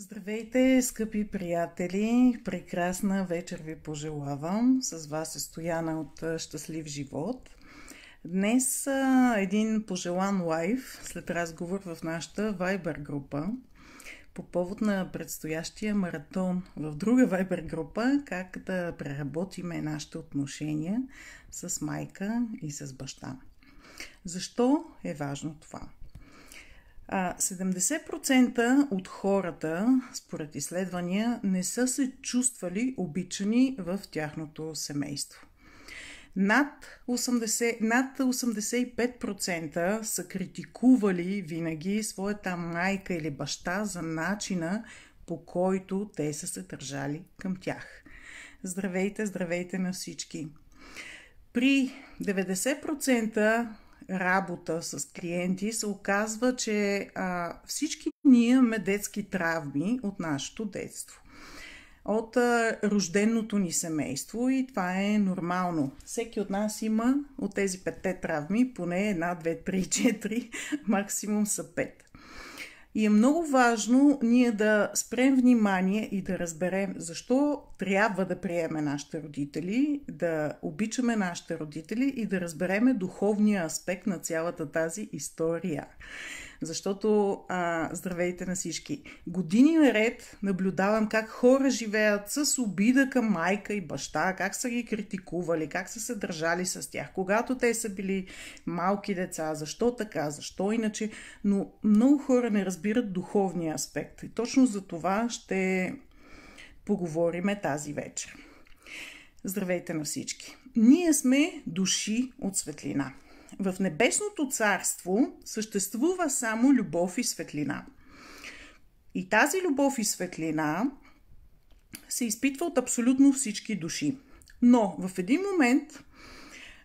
Здравейте, скъпи приятели! Прекрасна вечер ви пожелавам. С вас е Стояна от Щастлив живот. Днес един пожелан лайв след разговор в нашата Viber група по повод на предстоящия маратон в друга Viber група, как да преработиме нашите отношения с майка и с баща. Защо е важно това? 70% от хората, според изследвания, не са се чувствали обичани в тяхното семейство. Над, 80, над 85% са критикували винаги своята майка или баща за начина по който те са се държали към тях. Здравейте, здравейте на всички! При 90% работа с клиенти, се оказва, че а, всички ние имаме детски травми от нашето детство. От а, рожденото ни семейство и това е нормално. Всеки от нас има от тези петте травми поне една, две, три, четири, максимум са пет. И е много важно ние да спрем внимание и да разберем защо трябва да приеме нашите родители, да обичаме нашите родители и да разбереме духовния аспект на цялата тази история. Защото, а, здравейте на всички, години наред наблюдавам как хора живеят с обида към майка и баща, как са ги критикували, как са се държали с тях, когато те са били малки деца, защо така, защо иначе. Но много хора не разбират духовния аспект. И точно за това ще поговорим тази вечер. Здравейте на всички! Ние сме души от светлина в небесното царство съществува само любов и светлина. И тази любов и светлина се изпитва от абсолютно всички души. Но в един момент,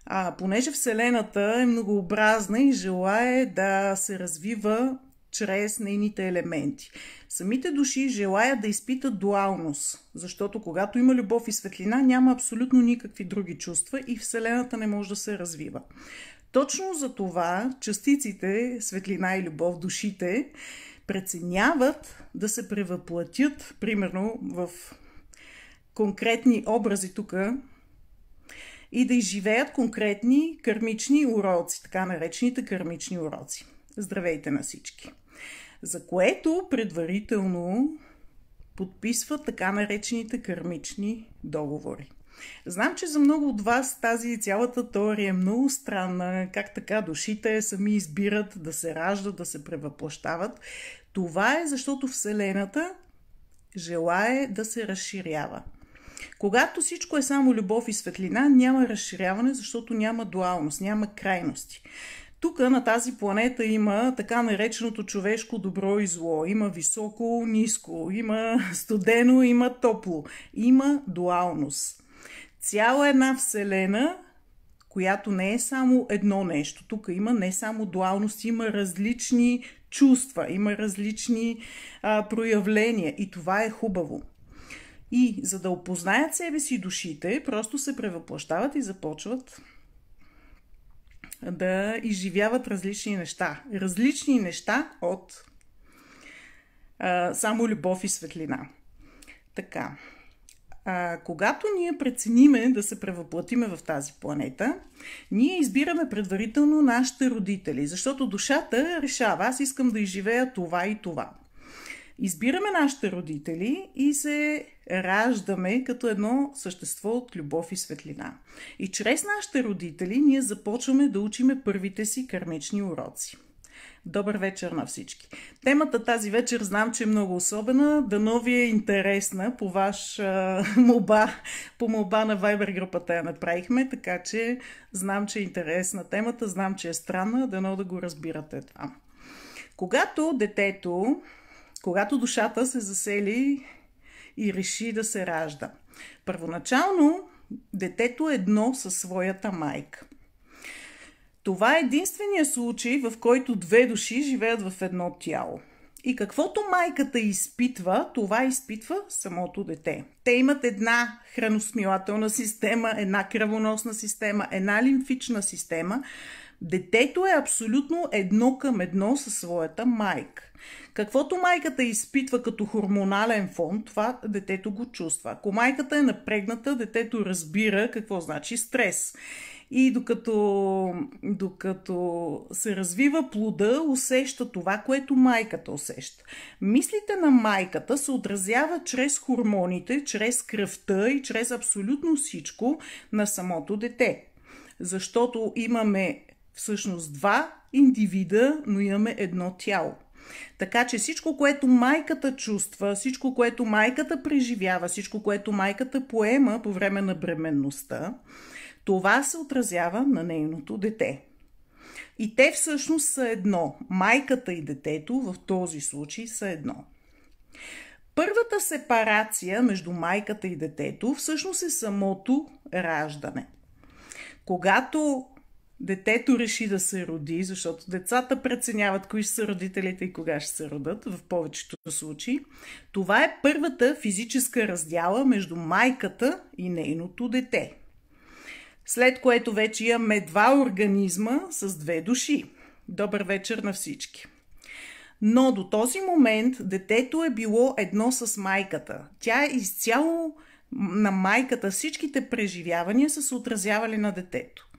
а, понеже Вселената е многообразна и желае да се развива чрез нейните елементи. Самите души желаят да изпитат дуалност, защото когато има любов и светлина, няма абсолютно никакви други чувства и Вселената не може да се развива. Точно за това частиците, светлина и любов, душите, преценяват да се превъплатят, примерно в конкретни образи тук, и да изживеят конкретни кармични уроци, така наречените кармични уроци. Здравейте на всички! За което предварително подписват така наречените кармични договори. Знам, че за много от вас тази цялата теория е много странна, как така душите сами избират да се раждат, да се превъплащават. Това е защото Вселената желае да се разширява. Когато всичко е само любов и светлина, няма разширяване, защото няма дуалност, няма крайности. Тук на тази планета има така нареченото човешко добро и зло. Има високо, ниско, има студено, има топло. Има дуалност цяла една вселена, която не е само едно нещо. Тук има не само дуалност, има различни чувства, има различни а, проявления и това е хубаво. И за да опознаят себе си душите, просто се превъплащават и започват да изживяват различни неща. Различни неща от а, само любов и светлина. Така. А, когато ние прецениме да се превъплатиме в тази планета, ние избираме предварително нашите родители, защото душата решава, аз искам да изживея това и това. Избираме нашите родители и се раждаме като едно същество от любов и светлина. И чрез нашите родители ние започваме да учиме първите си кармични уроци. Добър вечер на всички! Темата тази вечер знам, че е много особена. Дано ви е интересна по ваш а, моба, по моба на Viber групата я направихме, така че знам, че е интересна темата, знам, че е странна, дано да го разбирате това. Когато детето, когато душата се засели и реши да се ражда, първоначално детето е едно със своята майка – това е единствения случай, в който две души живеят в едно тяло. И каквото майката изпитва, това изпитва самото дете. Те имат една храносмилателна система, една кръвоносна система, една лимфична система. Детето е абсолютно едно към едно със своята майка. Каквото майката изпитва като хормонален фон, това детето го чувства. Ако майката е напрегната, детето разбира какво значи стрес и докато, докато се развива плода, усеща това, което майката усеща. Мислите на майката се отразяват чрез хормоните, чрез кръвта и чрез абсолютно всичко на самото дете. Защото имаме всъщност два индивида, но имаме едно тяло. Така че всичко, което майката чувства, всичко, което майката преживява, всичко, което майката поема по време на бременността, това се отразява на нейното дете. И те всъщност са едно. Майката и детето в този случай са едно. Първата сепарация между майката и детето всъщност е самото раждане. Когато детето реши да се роди, защото децата преценяват кои ще са родителите и кога ще се родат, в повечето случаи, това е първата физическа раздяла между майката и нейното дете – след което вече имаме два организма с две души. Добър вечер на всички! Но до този момент детето е било едно с майката. Тя е изцяло на майката. Всичките преживявания са се отразявали на детето.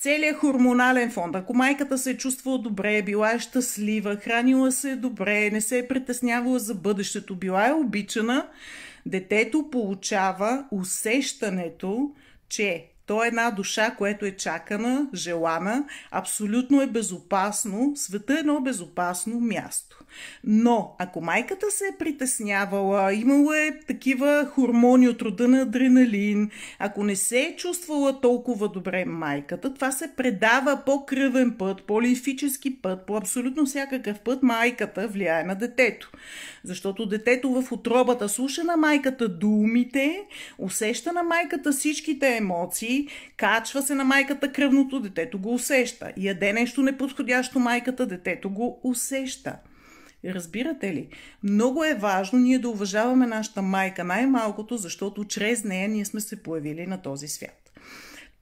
целият хормонален фонд. Ако майката се е чувствала добре, е била е щастлива, хранила се е добре, не се е притеснявала за бъдещето, била е обичана, детето получава усещането, че то е една душа, която е чакана, желана, абсолютно е безопасно, света е едно безопасно място. Но ако майката се е притеснявала, имало е такива хормони от рода на адреналин, ако не се е чувствала толкова добре майката, това се предава по кръвен път, по лимфически път, по абсолютно всякакъв път майката влияе на детето. Защото детето в отробата слуша на майката думите, усеща на майката всичките емоции, качва се на майката кръвното, детето го усеща. Яде нещо неподходящо майката, детето го усеща. Разбирате ли? Много е важно ние да уважаваме нашата майка най-малкото, защото чрез нея ние сме се появили на този свят.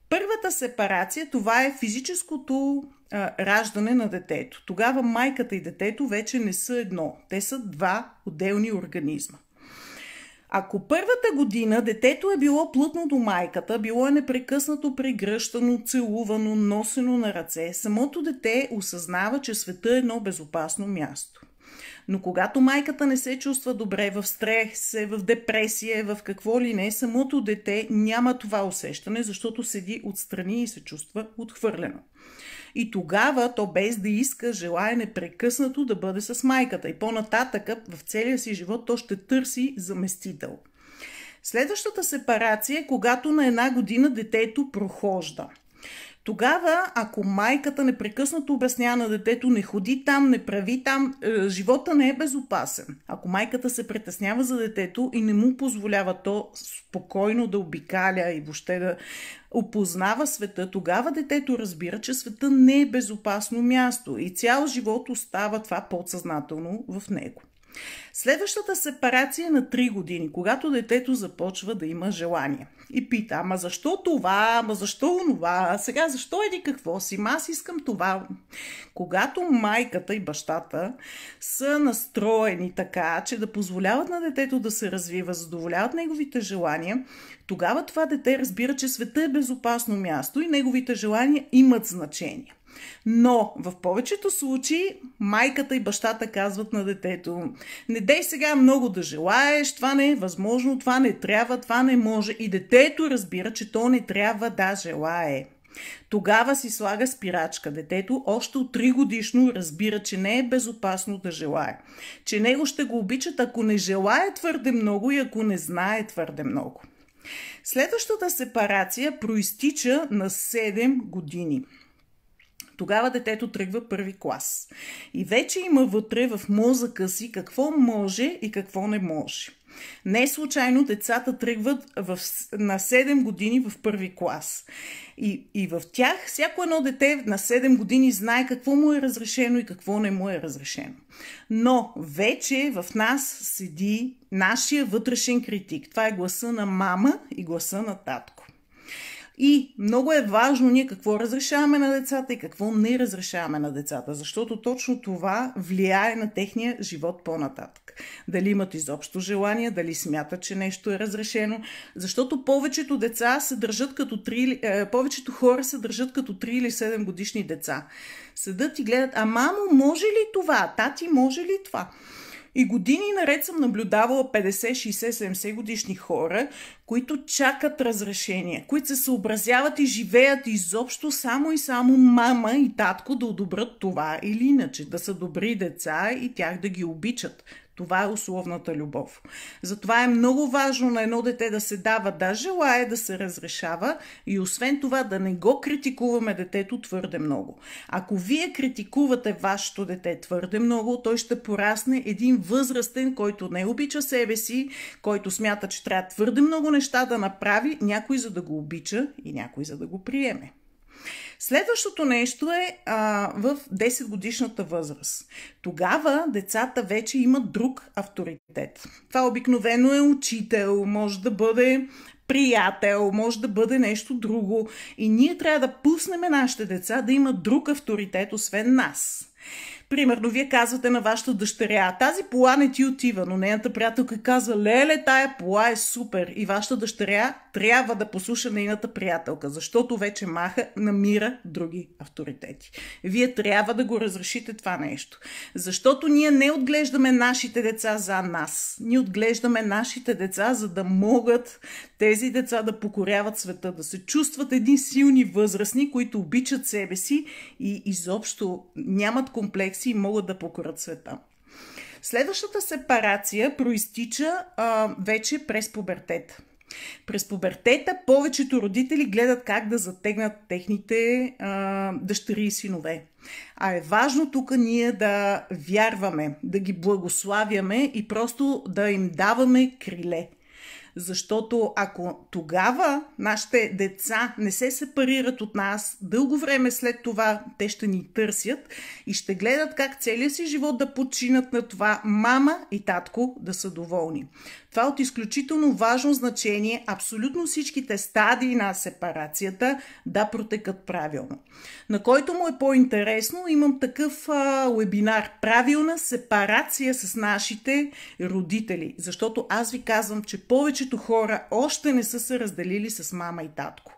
Първата сепарация това е физическото а, раждане на детето. Тогава майката и детето вече не са едно, те са два отделни организма. Ако първата година детето е било плътно до майката, било е непрекъснато прегръщано, целувано, носено на ръце, самото дете осъзнава, че света е едно безопасно място. Но когато майката не се чувства добре, в стрес, в депресия, в какво ли не, самото дете няма това усещане, защото седи отстрани и се чувства отхвърлено. И тогава то без да иска, желая непрекъснато да бъде с майката. И по-нататъка в целия си живот то ще търси заместител. Следващата сепарация е когато на една година детето прохожда – тогава, ако майката непрекъснато обяснява на детето не ходи там, не прави там, е, живота не е безопасен. Ако майката се притеснява за детето и не му позволява то спокойно да обикаля и въобще да опознава света, тогава детето разбира, че света не е безопасно място и цял живот остава това подсъзнателно в него. Следващата сепарация е на 3 години, когато детето започва да има желание. И пита, ама защо това, ама защо онова, а сега защо еди какво си, ама аз искам това. Когато майката и бащата са настроени така, че да позволяват на детето да се развива, задоволяват неговите желания, тогава това дете разбира, че света е безопасно място и неговите желания имат значение. Но в повечето случаи майката и бащата казват на детето, не дей сега много да желаеш, това не е възможно, това не трябва, това не може. И детето разбира, че то не трябва да желае. Тогава си слага спирачка. Детето още от 3 годишно разбира, че не е безопасно да желае. Че него ще го обичат, ако не желая твърде много и ако не знае твърде много. Следващата сепарация проистича на 7 години. Тогава детето тръгва първи клас. И вече има вътре в мозъка си какво може и какво не може. Не случайно децата тръгват в, на 7 години в първи клас. И, и в тях всяко едно дете на 7 години знае какво му е разрешено и какво не му е разрешено. Но вече в нас седи нашия вътрешен критик. Това е гласа на мама и гласа на татко. И много е важно ние какво разрешаваме на децата и какво не разрешаваме на децата, защото точно това влияе на техния живот по-нататък. Дали имат изобщо желание, дали смятат, че нещо е разрешено, защото повечето деца се държат като 3, е, повечето хора се държат като 3 или 7 годишни деца. Седат и гледат, а мамо, може ли това? Тати, може ли това? И години наред съм наблюдавала 50, 60, 70 годишни хора, които чакат разрешение, които се съобразяват и живеят изобщо само и само мама и татко да одобрят това или иначе, да са добри деца и тях да ги обичат. Това е условната любов. Затова е много важно на едно дете да се дава да желая, да се разрешава и освен това да не го критикуваме детето твърде много. Ако вие критикувате вашето дете твърде много, той ще порасне един възрастен, който не обича себе си, който смята, че трябва твърде много неща да направи, някой за да го обича и някой за да го приеме. Следващото нещо е а, в 10 годишната възраст. Тогава децата вече имат друг авторитет. Това обикновено е учител, може да бъде приятел, може да бъде нещо друго. И ние трябва да пуснем нашите деца да имат друг авторитет, освен нас. Примерно, вие казвате на вашата дъщеря, тази пола не ти отива, но нейната приятелка казва, леле, тая пола е супер. И вашата дъщеря трябва да послуша нейната приятелка, защото вече Маха намира други авторитети. Вие трябва да го разрешите това нещо. Защото ние не отглеждаме нашите деца за нас. Ние отглеждаме нашите деца, за да могат тези деца да покоряват света, да се чувстват едни силни възрастни, които обичат себе си и изобщо нямат комплекси и могат да покорят света. Следващата сепарация проистича а, вече през пубертета. През пубертета повечето родители гледат как да затегнат техните а, дъщери и синове. А е важно тук ние да вярваме, да ги благославяме и просто да им даваме криле. Защото ако тогава нашите деца не се сепарират от нас, дълго време след това те ще ни търсят и ще гледат как целият си живот да починат на това мама и татко да са доволни. Това е от изключително важно значение. Абсолютно всичките стадии на сепарацията да протекат правилно. На който му е по-интересно, имам такъв а, вебинар Правилна сепарация с нашите родители. Защото аз ви казвам, че повечето хора още не са се разделили с мама и татко.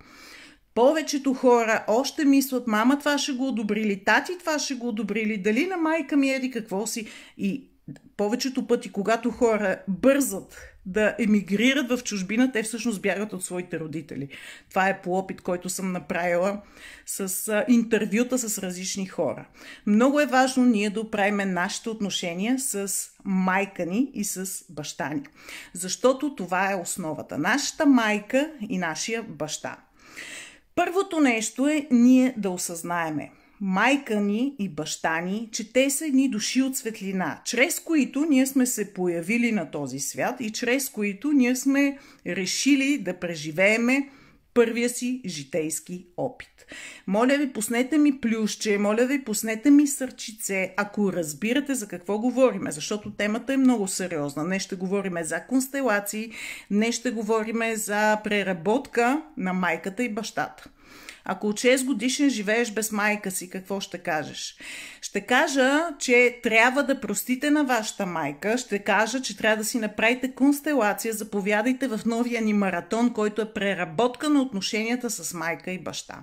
Повечето хора още мислят, мама това ще го одобри ли, тати това ще го одобри ли, дали на майка ми еди какво си. И повечето пъти, когато хора бързат да емигрират в чужбина, те всъщност бягат от своите родители. Това е по опит, който съм направила с интервюта с различни хора. Много е важно ние да оправим нашите отношения с майка ни и с баща ни. Защото това е основата. Нашата майка и нашия баща. Първото нещо е ние да осъзнаеме майка ни и баща ни, че те са едни души от светлина, чрез които ние сме се появили на този свят и чрез които ние сме решили да преживееме първия си житейски опит. Моля ви, пуснете ми плюсче, моля ви, пуснете ми сърчице, ако разбирате за какво говориме, защото темата е много сериозна. Не ще говориме за констелации, не ще говориме за преработка на майката и бащата. Ако от 6 годишен живееш без майка си, какво ще кажеш? Ще кажа, че трябва да простите на вашата майка, ще кажа, че трябва да си направите констелация, заповядайте в новия ни маратон, който е преработка на отношенията с майка и баща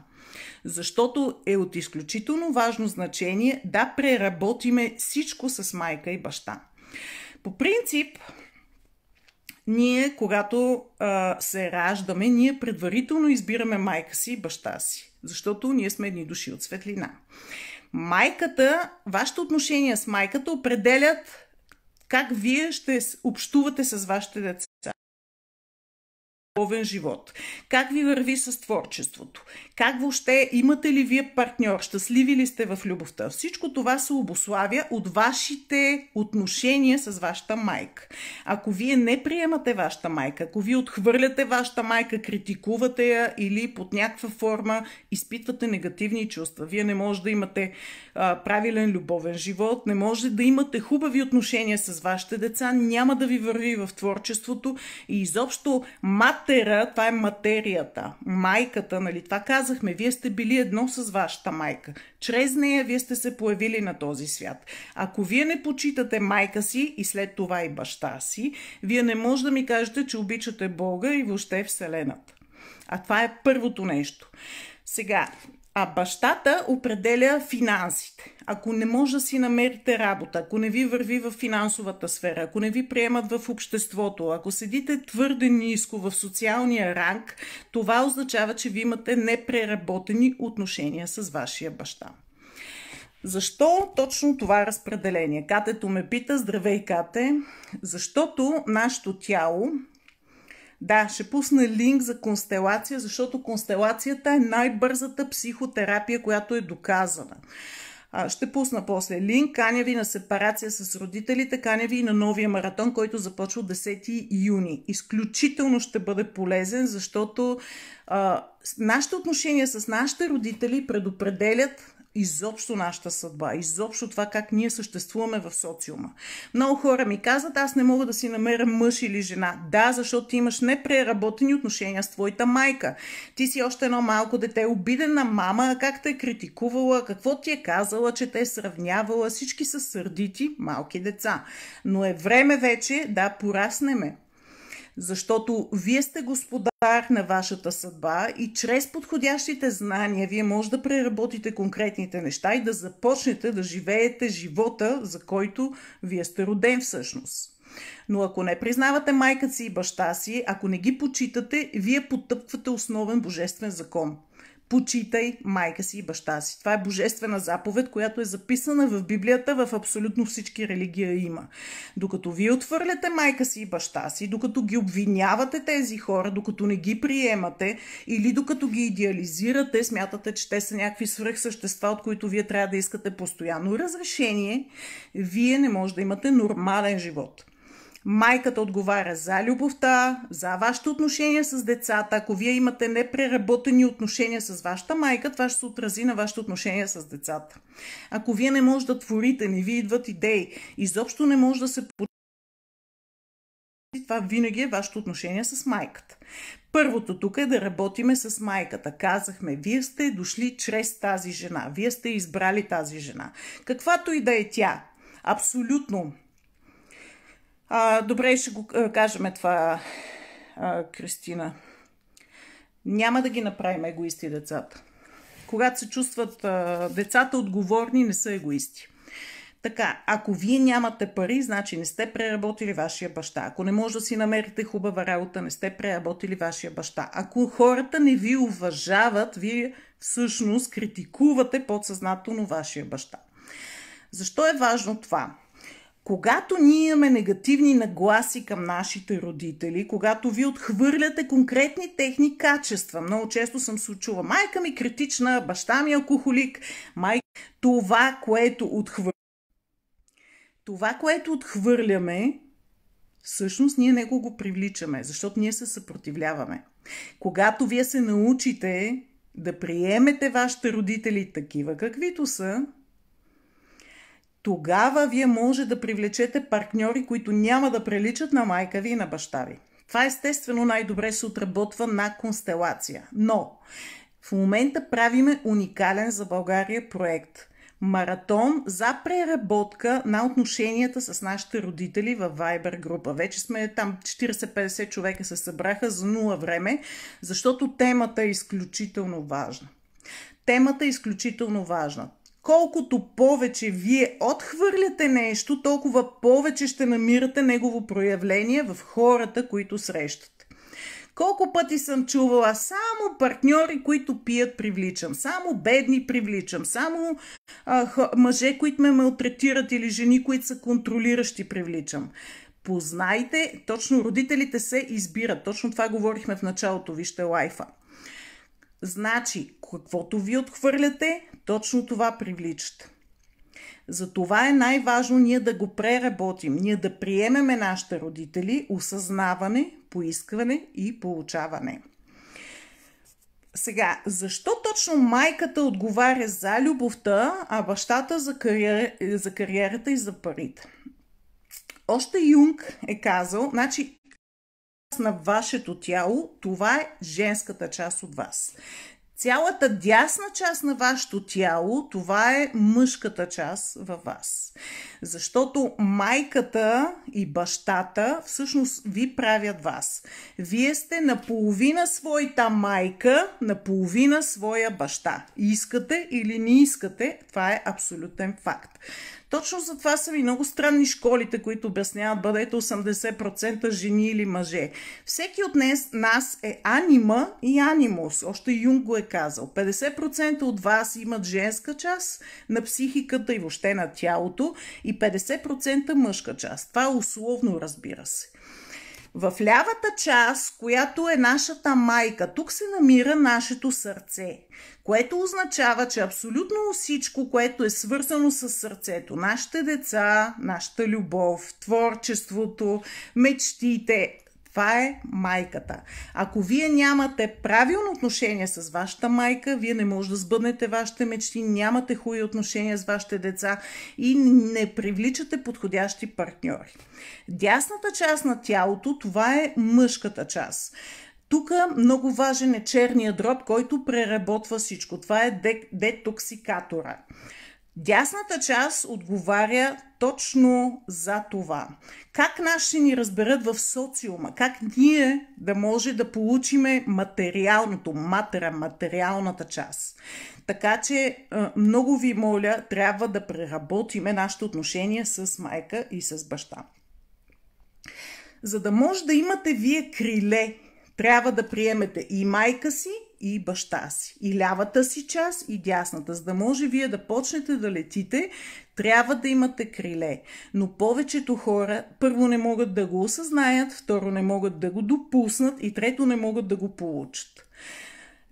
защото е от изключително важно значение да преработиме всичко с майка и баща. По принцип, ние, когато а, се раждаме, ние предварително избираме майка си и баща си, защото ние сме едни души от светлина. Майката, вашето отношение с майката определят как вие ще общувате с вашите деца любовен живот? Как ви върви с творчеството? Как въобще имате ли вие партньор? Щастливи ли сте в любовта? Всичко това се обославя от вашите отношения с вашата майка. Ако вие не приемате вашата майка, ако вие отхвърляте вашата майка, критикувате я или под някаква форма изпитвате негативни чувства, вие не може да имате а, правилен любовен живот, не може да имате хубави отношения с вашите деца, няма да ви върви в творчеството и изобщо мат матера, това е материята, майката, нали? Това казахме. Вие сте били едно с вашата майка. Чрез нея вие сте се появили на този свят. Ако вие не почитате майка си и след това и баща си, вие не може да ми кажете, че обичате Бога и въобще Вселената. А това е първото нещо. Сега, а бащата определя финансите. Ако не може да си намерите работа, ако не ви върви в финансовата сфера, ако не ви приемат в обществото, ако седите твърде ниско в социалния ранг, това означава, че ви имате непреработени отношения с вашия баща. Защо точно това разпределение? Катето ме пита, здравей Кате, защото нашето тяло да, ще пусна линк за констелация, защото констелацията е най-бързата психотерапия, която е доказана. Ще пусна после линк. Каня ви на сепарация с родителите, каня ви и на новия маратон, който започва 10 юни. Изключително ще бъде полезен, защото а, нашите отношения с нашите родители предопределят изобщо нашата съдба, изобщо това как ние съществуваме в социума. Много хора ми казват, аз не мога да си намеря мъж или жена. Да, защото ти имаш непреработени отношения с твоята майка. Ти си още едно малко дете, обидена мама, как те е критикувала, какво ти е казала, че те е сравнявала. Всички са сърдити малки деца. Но е време вече да пораснеме, защото вие сте господар на вашата съдба и чрез подходящите знания вие може да преработите конкретните неща и да започнете да живеете живота, за който вие сте роден всъщност. Но ако не признавате майка си и баща си, ако не ги почитате, вие потъпквате основен божествен закон – почитай майка си и баща си. Това е божествена заповед, която е записана в Библията, в абсолютно всички религия има. Докато вие отвърляте майка си и баща си, докато ги обвинявате тези хора, докато не ги приемате или докато ги идеализирате, смятате, че те са някакви свръхсъщества, от които вие трябва да искате постоянно разрешение, вие не може да имате нормален живот. Майката отговаря за любовта, за вашите отношения с децата. Ако вие имате непреработени отношения с вашата майка, това ще се отрази на вашите отношения с децата. Ако вие не може да творите, не ви идват идеи, изобщо не може да се това винаги е вашето отношение с майката. Първото тук е да работиме с майката. Казахме, вие сте дошли чрез тази жена, вие сте избрали тази жена. Каквато и да е тя, абсолютно а, добре, ще го кажем това, а, Кристина. Няма да ги направим егоисти децата. Когато се чувстват а, децата отговорни, не са егоисти. Така, ако вие нямате пари, значи не сте преработили вашия баща. Ако не може да си намерите хубава работа, не сте преработили вашия баща. Ако хората не ви уважават, вие всъщност критикувате подсъзнателно вашия баща. Защо е важно това? Когато ние имаме негативни нагласи към нашите родители, когато ви отхвърляте конкретни техни качества, много често съм се очува, майка ми критична, баща ми е алкохолик, майка това, което отхвърляме. Това, което отхвърляме, всъщност ние него го привличаме, защото ние се съпротивляваме. Когато вие се научите да приемете вашите родители такива, каквито са, тогава вие може да привлечете партньори, които няма да приличат на майка ви и на баща ви. Това естествено най-добре се отработва на констелация. Но в момента правиме уникален за България проект – маратон за преработка на отношенията с нашите родители в Viber група. Вече сме там 40-50 човека се събраха за нула време, защото темата е изключително важна. Темата е изключително важна колкото повече вие отхвърляте нещо, толкова повече ще намирате негово проявление в хората, които срещат. Колко пъти съм чувала само партньори, които пият, привличам, само бедни привличам, само а, хъ, мъже, които ме малтретират или жени, които са контролиращи, привличам. Познайте, точно родителите се избират. Точно това говорихме в началото, вижте лайфа. Значи, каквото ви отхвърляте, точно това привличат. Затова е най-важно ние да го преработим, ние да приемеме нашите родители осъзнаване, поискване и получаване. Сега, защо точно майката отговаря за любовта, а бащата за, кариер... за кариерата и за парите? Още Юнг е казал, значи на вашето тяло, това е женската част от вас. Цялата дясна част на вашето тяло, това е мъжката част във вас. Защото майката и бащата всъщност ви правят вас. Вие сте наполовина своята майка, наполовина своя баща. Искате или не искате, това е абсолютен факт. Точно за това са ми много странни школите, които обясняват бъдете 80% жени или мъже. Всеки от днес, нас е анима и анимус. Още Юнг го е казал. 50% от вас имат женска част на психиката и въобще на тялото и 50% мъжка част. Това е условно, разбира се. В лявата част, която е нашата майка, тук се намира нашето сърце, което означава, че абсолютно всичко, което е свързано с сърцето, нашите деца, нашата любов, творчеството, мечтите, това е майката. Ако вие нямате правилно отношение с вашата майка, вие не може да сбъднете вашите мечти, нямате хубави отношения с вашите деца и не привличате подходящи партньори. Дясната част на тялото, това е мъжката част. Тук много важен е черния дроб, който преработва всичко. Това е детоксикатора. Дясната част отговаря точно за това. Как нас ще ни разберат в социума? Как ние да може да получиме материалното, матера, материалната част? Така че е, много ви моля, трябва да преработиме нашите отношения с майка и с баща. За да може да имате вие криле, трябва да приемете и майка си, и баща си. И лявата си част, и дясната. За да може вие да почнете да летите, трябва да имате криле. Но повечето хора, първо, не могат да го осъзнаят, второ, не могат да го допуснат, и трето, не могат да го получат.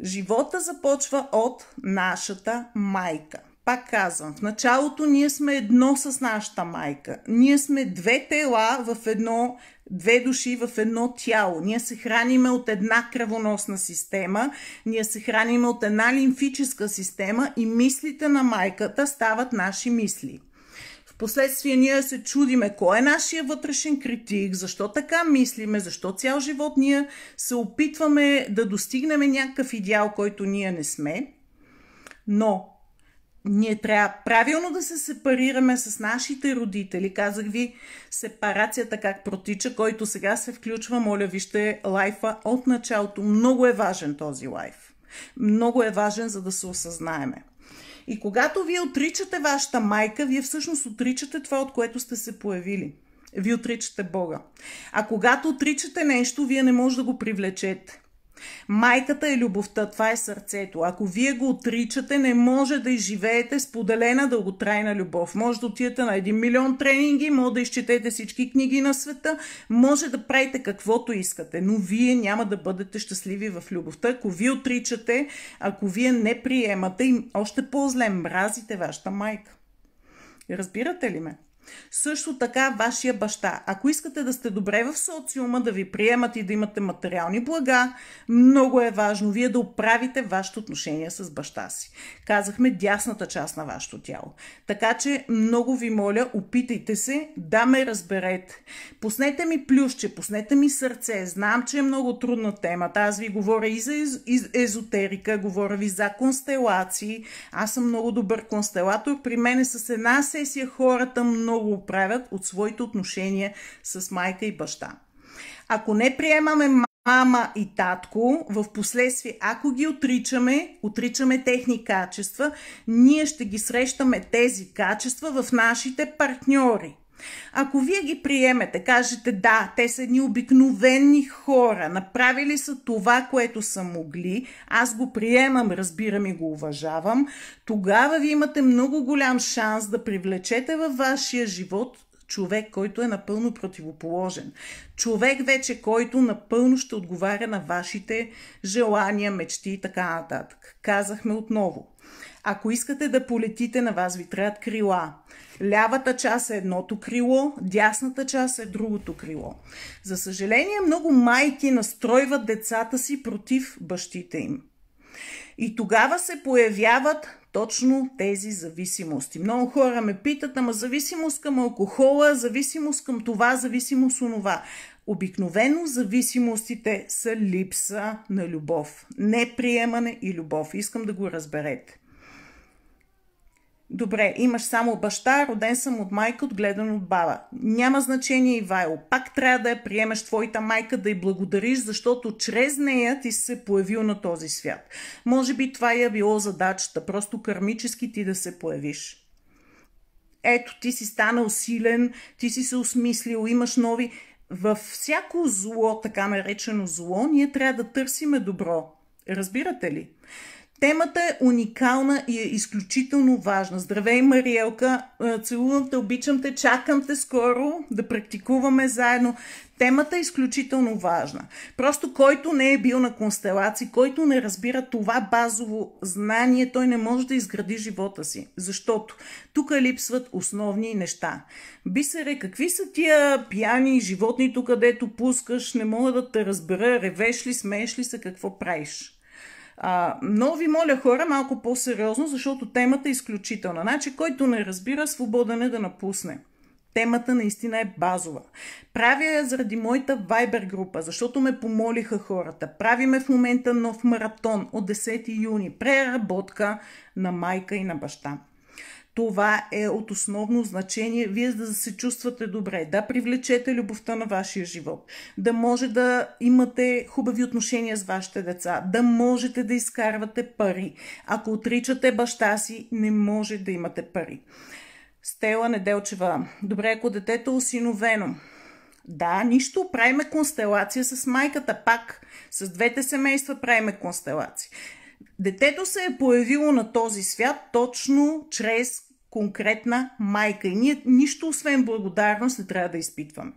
Живота започва от нашата майка – пак казвам, в началото ние сме едно с нашата майка. Ние сме две тела в едно, две души в едно тяло. Ние се храниме от една кръвоносна система, ние се храниме от една лимфическа система и мислите на майката стават наши мисли. Впоследствие ние се чудиме кой е нашия вътрешен критик, защо така мислиме, защо цял живот ние се опитваме да достигнем някакъв идеал, който ние не сме. Но ние трябва правилно да се сепарираме с нашите родители. Казах ви сепарацията как протича, който сега се включва. Моля вижте е лайфа от началото. Много е важен този лайф. Много е важен, за да се осъзнаеме. И когато вие отричате вашата майка, вие всъщност отричате това, от което сте се появили. Вие отричате Бога. А когато отричате нещо, вие не може да го привлечете. Майката е любовта, това е сърцето. Ако вие го отричате, не може да изживеете споделена дълготрайна любов. Може да отидете на един милион тренинги, може да изчетете всички книги на света, може да правите каквото искате, но вие няма да бъдете щастливи в любовта. Ако вие отричате, ако вие не приемате и още по-зле мразите вашата майка. Разбирате ли ме? Също така вашия баща. Ако искате да сте добре в социума, да ви приемат и да имате материални блага, много е важно вие да оправите вашето отношение с баща си. Казахме дясната част на вашето тяло. Така че много ви моля, опитайте се да ме разберете. Пуснете ми плюсче, пуснете ми сърце. Знам, че е много трудна тема. Аз ви говоря и за езотерика, говоря ви за констелации. Аз съм много добър констелатор. При мен е с една сесия хората много го правят от своите отношения с майка и баща. Ако не приемаме мама и татко, в последствие, ако ги отричаме, отричаме техни качества, ние ще ги срещаме тези качества в нашите партньори. Ако вие ги приемете, кажете да, те са едни обикновени хора, направили са това, което са могли, аз го приемам, разбирам и го уважавам, тогава ви имате много голям шанс да привлечете във вашия живот човек, който е напълно противоположен. Човек вече, който напълно ще отговаря на вашите желания, мечти и така нататък. Казахме отново. Ако искате да полетите, на вас ви трябват крила. Лявата част е едното крило, дясната част е другото крило. За съжаление, много майки настройват децата си против бащите им. И тогава се появяват точно тези зависимости. Много хора ме питат, ама зависимост към алкохола, зависимост към това, зависимост онова. Обикновено зависимостите са липса на любов, неприемане и любов. Искам да го разберете. Добре, имаш само баща, роден съм от майка, отгледан от баба. Няма значение, Ивайло. Пак трябва да я приемеш твоята майка, да й благодариш, защото чрез нея ти се появил на този свят. Може би това я е било задачата, просто кармически ти да се появиш ето ти си станал силен, ти си се осмислил, имаш нови. Във всяко зло, така наречено зло, ние трябва да търсиме добро. Разбирате ли? Темата е уникална и е изключително важна. Здравей, Мариелка! Е, целувам те, обичам те, чакам те скоро да практикуваме заедно. Темата е изключително важна. Просто който не е бил на констелации, който не разбира това базово знание, той не може да изгради живота си. Защото тук липсват основни неща. Бисере, какви са тия пияни животни тук, където пускаш, не мога да те разбера, ревеш ли, смееш ли се, какво правиш? А, много ви моля хора, малко по-сериозно, защото темата е изключителна. Значи, който не разбира, свободен е да напусне. Темата наистина е базова. Правя я заради моята Viber група, защото ме помолиха хората. Правиме в момента нов маратон от 10 юни. Преработка на майка и на баща. Това е от основно значение вие да се чувствате добре, да привлечете любовта на вашия живот, да може да имате хубави отношения с вашите деца, да можете да изкарвате пари. Ако отричате баща си, не може да имате пари. Стела Неделчева. Добре, ако детето е осиновено. Да, нищо. Правиме констелация с майката пак. С двете семейства правиме констелации. Детето се е появило на този свят точно чрез конкретна майка. И ние нищо освен благодарност не трябва да изпитваме.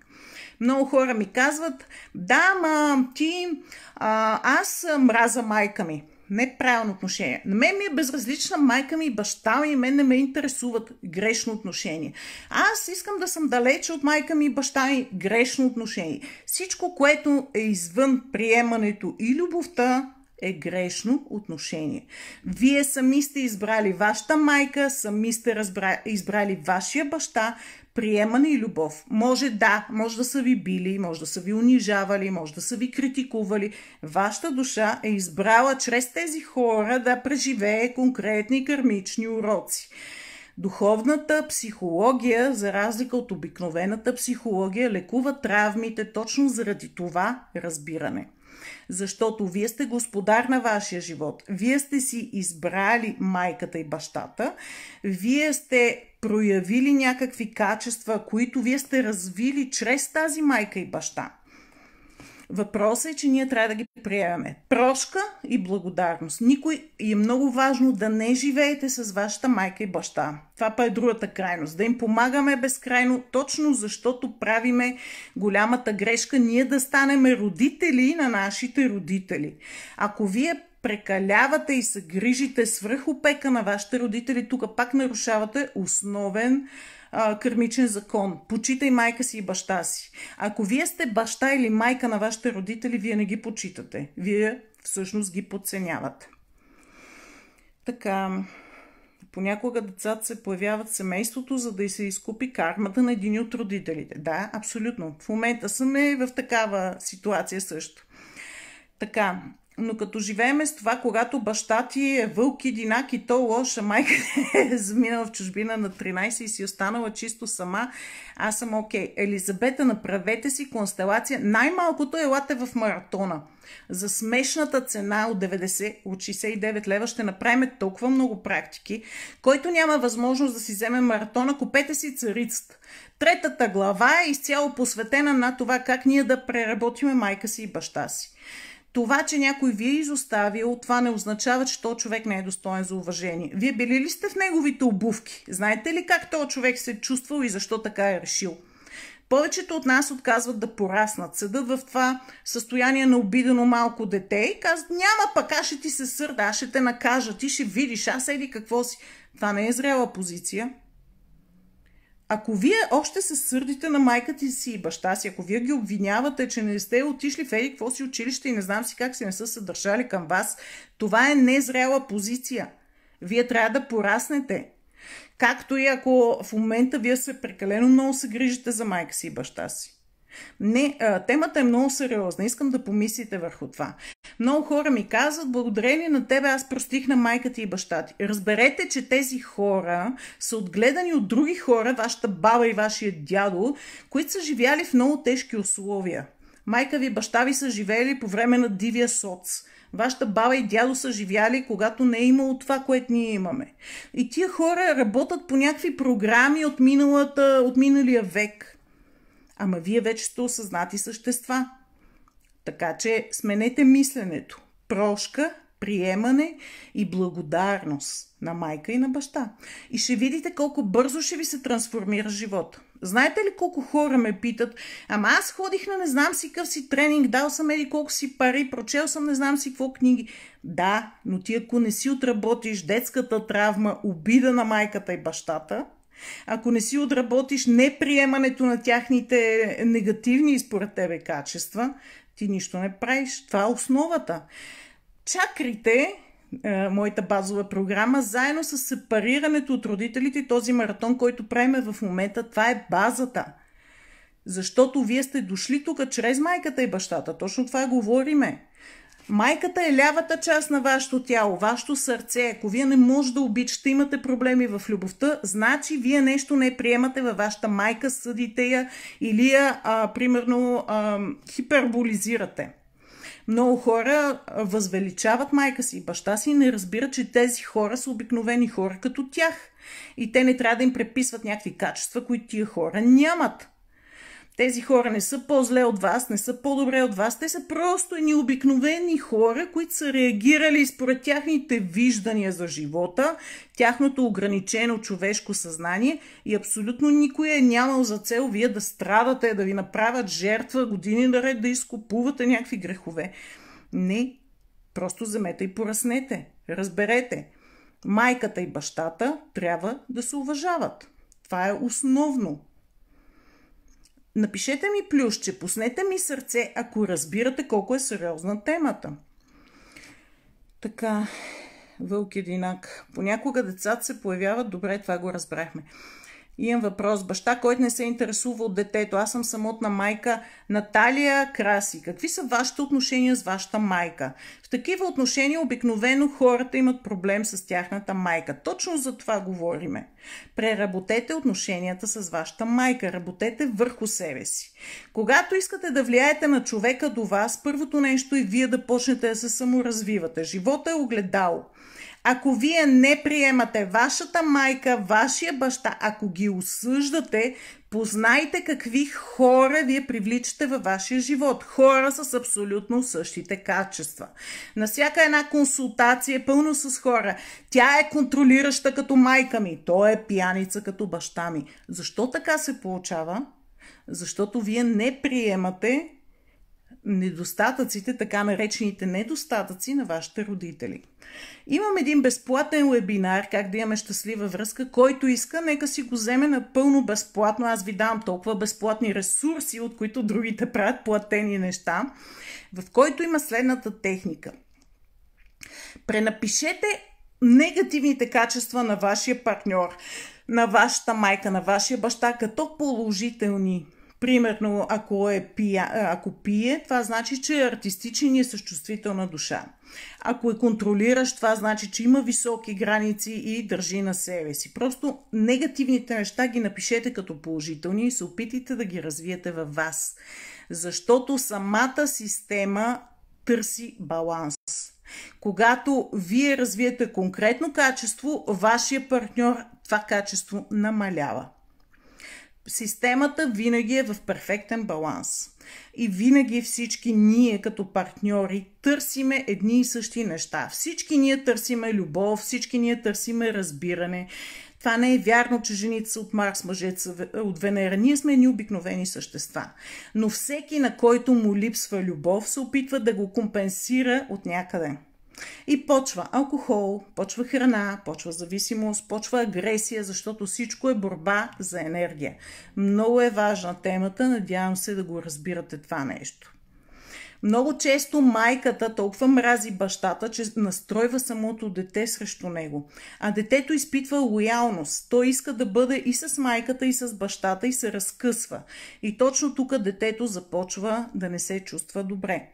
Много хора ми казват, да, ма ти, а, аз мраза майка ми. Неправилно е отношение. На мен ми е безразлична майка ми и баща ми, мен не ме интересуват грешно отношение. Аз искам да съм далече от майка ми и баща ми, грешно отношение. Всичко, което е извън приемането и любовта, е грешно отношение. Вие сами сте избрали вашата майка, сами сте разбра... избрали вашия баща, приемане и любов. Може да, може да са ви били, може да са ви унижавали, може да са ви критикували. Вашата душа е избрала чрез тези хора да преживее конкретни кармични уроци. Духовната психология, за разлика от обикновената психология, лекува травмите точно заради това разбиране защото вие сте господар на вашия живот. Вие сте си избрали майката и бащата, вие сте проявили някакви качества, които вие сте развили чрез тази майка и баща. Въпросът е, че ние трябва да ги приемаме. Прошка и благодарност. Никой и е много важно да не живеете с вашата майка и баща. Това па е другата крайност. Да им помагаме безкрайно, точно защото правиме голямата грешка ние да станем родители на нашите родители. Ако вие прекалявате и се грижите свръх опека на вашите родители, тук пак нарушавате основен а, кърмичен закон. Почитай майка си и баща си. Ако вие сте баща или майка на вашите родители, вие не ги почитате. Вие всъщност ги подценявате. Така, понякога децата се появяват в семейството, за да и се изкупи кармата на един от родителите. Да, абсолютно. В момента съм и е в такава ситуация също. Така, но като живееме с това, когато баща ти е вълк и динак и то лоша, майка е заминала в чужбина на 13 и си останала чисто сама, аз съм окей. Okay. Елизабета, направете си констелация. Най-малкото елате в маратона. За смешната цена от 90, от 69 лева ще направим толкова много практики. Който няма възможност да си вземе маратона, купете си царицата. Третата глава е изцяло посветена на това как ние да преработиме майка си и баща си. Това, че някой ви е изоставил, това не означава, че то човек не е достоен за уважение. Вие били ли сте в неговите обувки? Знаете ли как този човек се е чувствал и защо така е решил? Повечето от нас отказват да пораснат. Седат в това състояние на обидено малко дете и казват, няма пък, аз ще ти се сърда, аз ще те накажа, ти ще видиш, аз еди какво си. Това не е зрела позиция ако вие още се сърдите на майката си и баща си, ако вие ги обвинявате, че не сте отишли в еди какво си училище и не знам си как се не са съдържали към вас, това е незряла позиция. Вие трябва да пораснете. Както и ако в момента вие се прекалено много се грижите за майка си и баща си. Не, а, темата е много сериозна. Искам да помислите върху това. Много хора ми казват, благодарение на тебе аз простих на майката и баща ти. Разберете, че тези хора са отгледани от други хора, вашата баба и вашия дядо, които са живяли в много тежки условия. Майка ви, баща ви са живели по време на дивия соц. Вашата баба и дядо са живяли, когато не е имало това, което ние имаме. И тия хора работят по някакви програми от, миналата, от миналия век – Ама вие вече сте осъзнати същества. Така че сменете мисленето. Прошка, приемане и благодарност на майка и на баща. И ще видите колко бързо ще ви се трансформира живота. Знаете ли колко хора ме питат, ама аз ходих на не знам си къв си тренинг, дал съм еди колко си пари, прочел съм не знам си какво книги. Да, но ти ако не си отработиш детската травма, обида на майката и бащата, ако не си отработиш неприемането на тяхните негативни според тебе качества, ти нищо не правиш. Това е основата. Чакрите, е, моята базова програма, заедно с сепарирането от родителите, този маратон, който правим в момента, това е базата. Защото вие сте дошли тук чрез майката и бащата. Точно това говориме. Майката е лявата част на вашето тяло, вашето сърце. Ако вие не може да обичате, имате проблеми в любовта, значи вие нещо не приемате във вашата майка, съдите я или я, а, примерно, а, хиперболизирате. Много хора възвеличават майка си и баща си и не разбират, че тези хора са обикновени хора като тях. И те не трябва да им преписват някакви качества, които тия хора нямат. Тези хора не са по-зле от вас, не са по-добре от вас. Те са просто едни обикновени хора, които са реагирали според тяхните виждания за живота, тяхното ограничено човешко съзнание и абсолютно никой е нямал за цел вие да страдате, да ви направят жертва години наред, да изкупувате някакви грехове. Не, просто вземете и пораснете. Разберете, майката и бащата трябва да се уважават. Това е основно. Напишете ми плюсче, пуснете ми сърце, ако разбирате колко е сериозна темата. Така, вълк единак. Понякога децата се появяват, добре, това го разбрахме. Имам въпрос. Баща, който не се интересува от детето. Аз съм самотна майка. Наталия Краси. Какви са вашите отношения с вашата майка? В такива отношения обикновено хората имат проблем с тяхната майка. Точно за това говориме. Преработете отношенията с вашата майка. Работете върху себе си. Когато искате да влияете на човека до вас, първото нещо е вие да почнете да се саморазвивате. Живота е огледало. Ако вие не приемате вашата майка, вашия баща, ако ги осъждате, познайте какви хора вие привличате във вашия живот. Хора с абсолютно същите качества. На всяка една консултация е пълно с хора. Тя е контролираща като майка ми, той е пияница като баща ми. Защо така се получава? Защото вие не приемате недостатъците, така наречените недостатъци на вашите родители. Имам един безплатен вебинар, как да имаме щастлива връзка. Който иска, нека си го вземе напълно безплатно. Аз ви давам толкова безплатни ресурси, от които другите правят платени неща, в който има следната техника. Пренапишете негативните качества на вашия партньор, на вашата майка, на вашия баща като положителни. Примерно, ако, е пия, ако пие, това значи, че е артистичен и е с чувствителна душа. Ако е контролираш, това значи, че има високи граници и държи на себе си. Просто негативните неща ги напишете като положителни и се опитайте да ги развиете във вас. Защото самата система търси баланс. Когато вие развиете конкретно качество, вашия партньор това качество намалява системата винаги е в перфектен баланс. И винаги всички ние като партньори търсиме едни и същи неща. Всички ние търсиме любов, всички ние търсиме разбиране. Това не е вярно, че жените са от Марс, мъжете са от Венера. Ние сме ни обикновени същества. Но всеки, на който му липсва любов, се опитва да го компенсира от някъде – и почва алкохол, почва храна, почва зависимост, почва агресия, защото всичко е борба за енергия. Много е важна темата, надявам се да го разбирате това нещо. Много често майката толкова мрази бащата, че настройва самото дете срещу него. А детето изпитва лоялност. Той иска да бъде и с майката, и с бащата, и се разкъсва. И точно тук детето започва да не се чувства добре.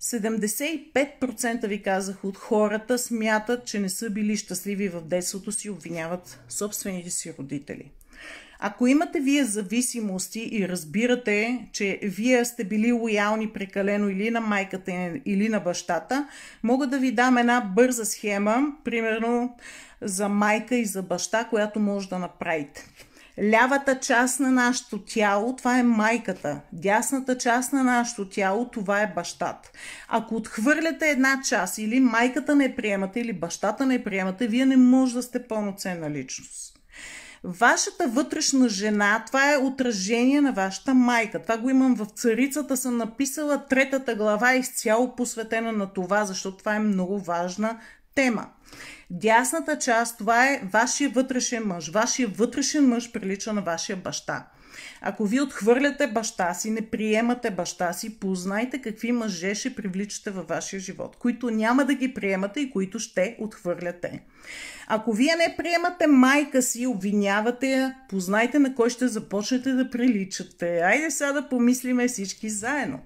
75% ви казах от хората смятат, че не са били щастливи в детството си, обвиняват собствените си родители. Ако имате вие зависимости и разбирате, че вие сте били лоялни прекалено или на майката или на бащата, мога да ви дам една бърза схема, примерно за майка и за баща, която може да направите. Лявата част на нашето тяло, това е майката. Дясната част на нашето тяло, това е бащата. Ако отхвърляте една част или майката не приемате, или бащата не приемате, вие не може да сте пълноценна личност. Вашата вътрешна жена, това е отражение на вашата майка. Това го имам в царицата, съм написала третата глава, изцяло посветена на това, защото това е много важна тема. Дясната част, това е вашия вътрешен мъж. Вашия вътрешен мъж прилича на вашия баща. Ако ви отхвърляте баща си, не приемате баща си, познайте какви мъже ще привличате във вашия живот, които няма да ги приемате и които ще отхвърляте. Ако вие не приемате майка си, обвинявате я, познайте на кой ще започнете да приличате. Айде сега да помислиме всички заедно.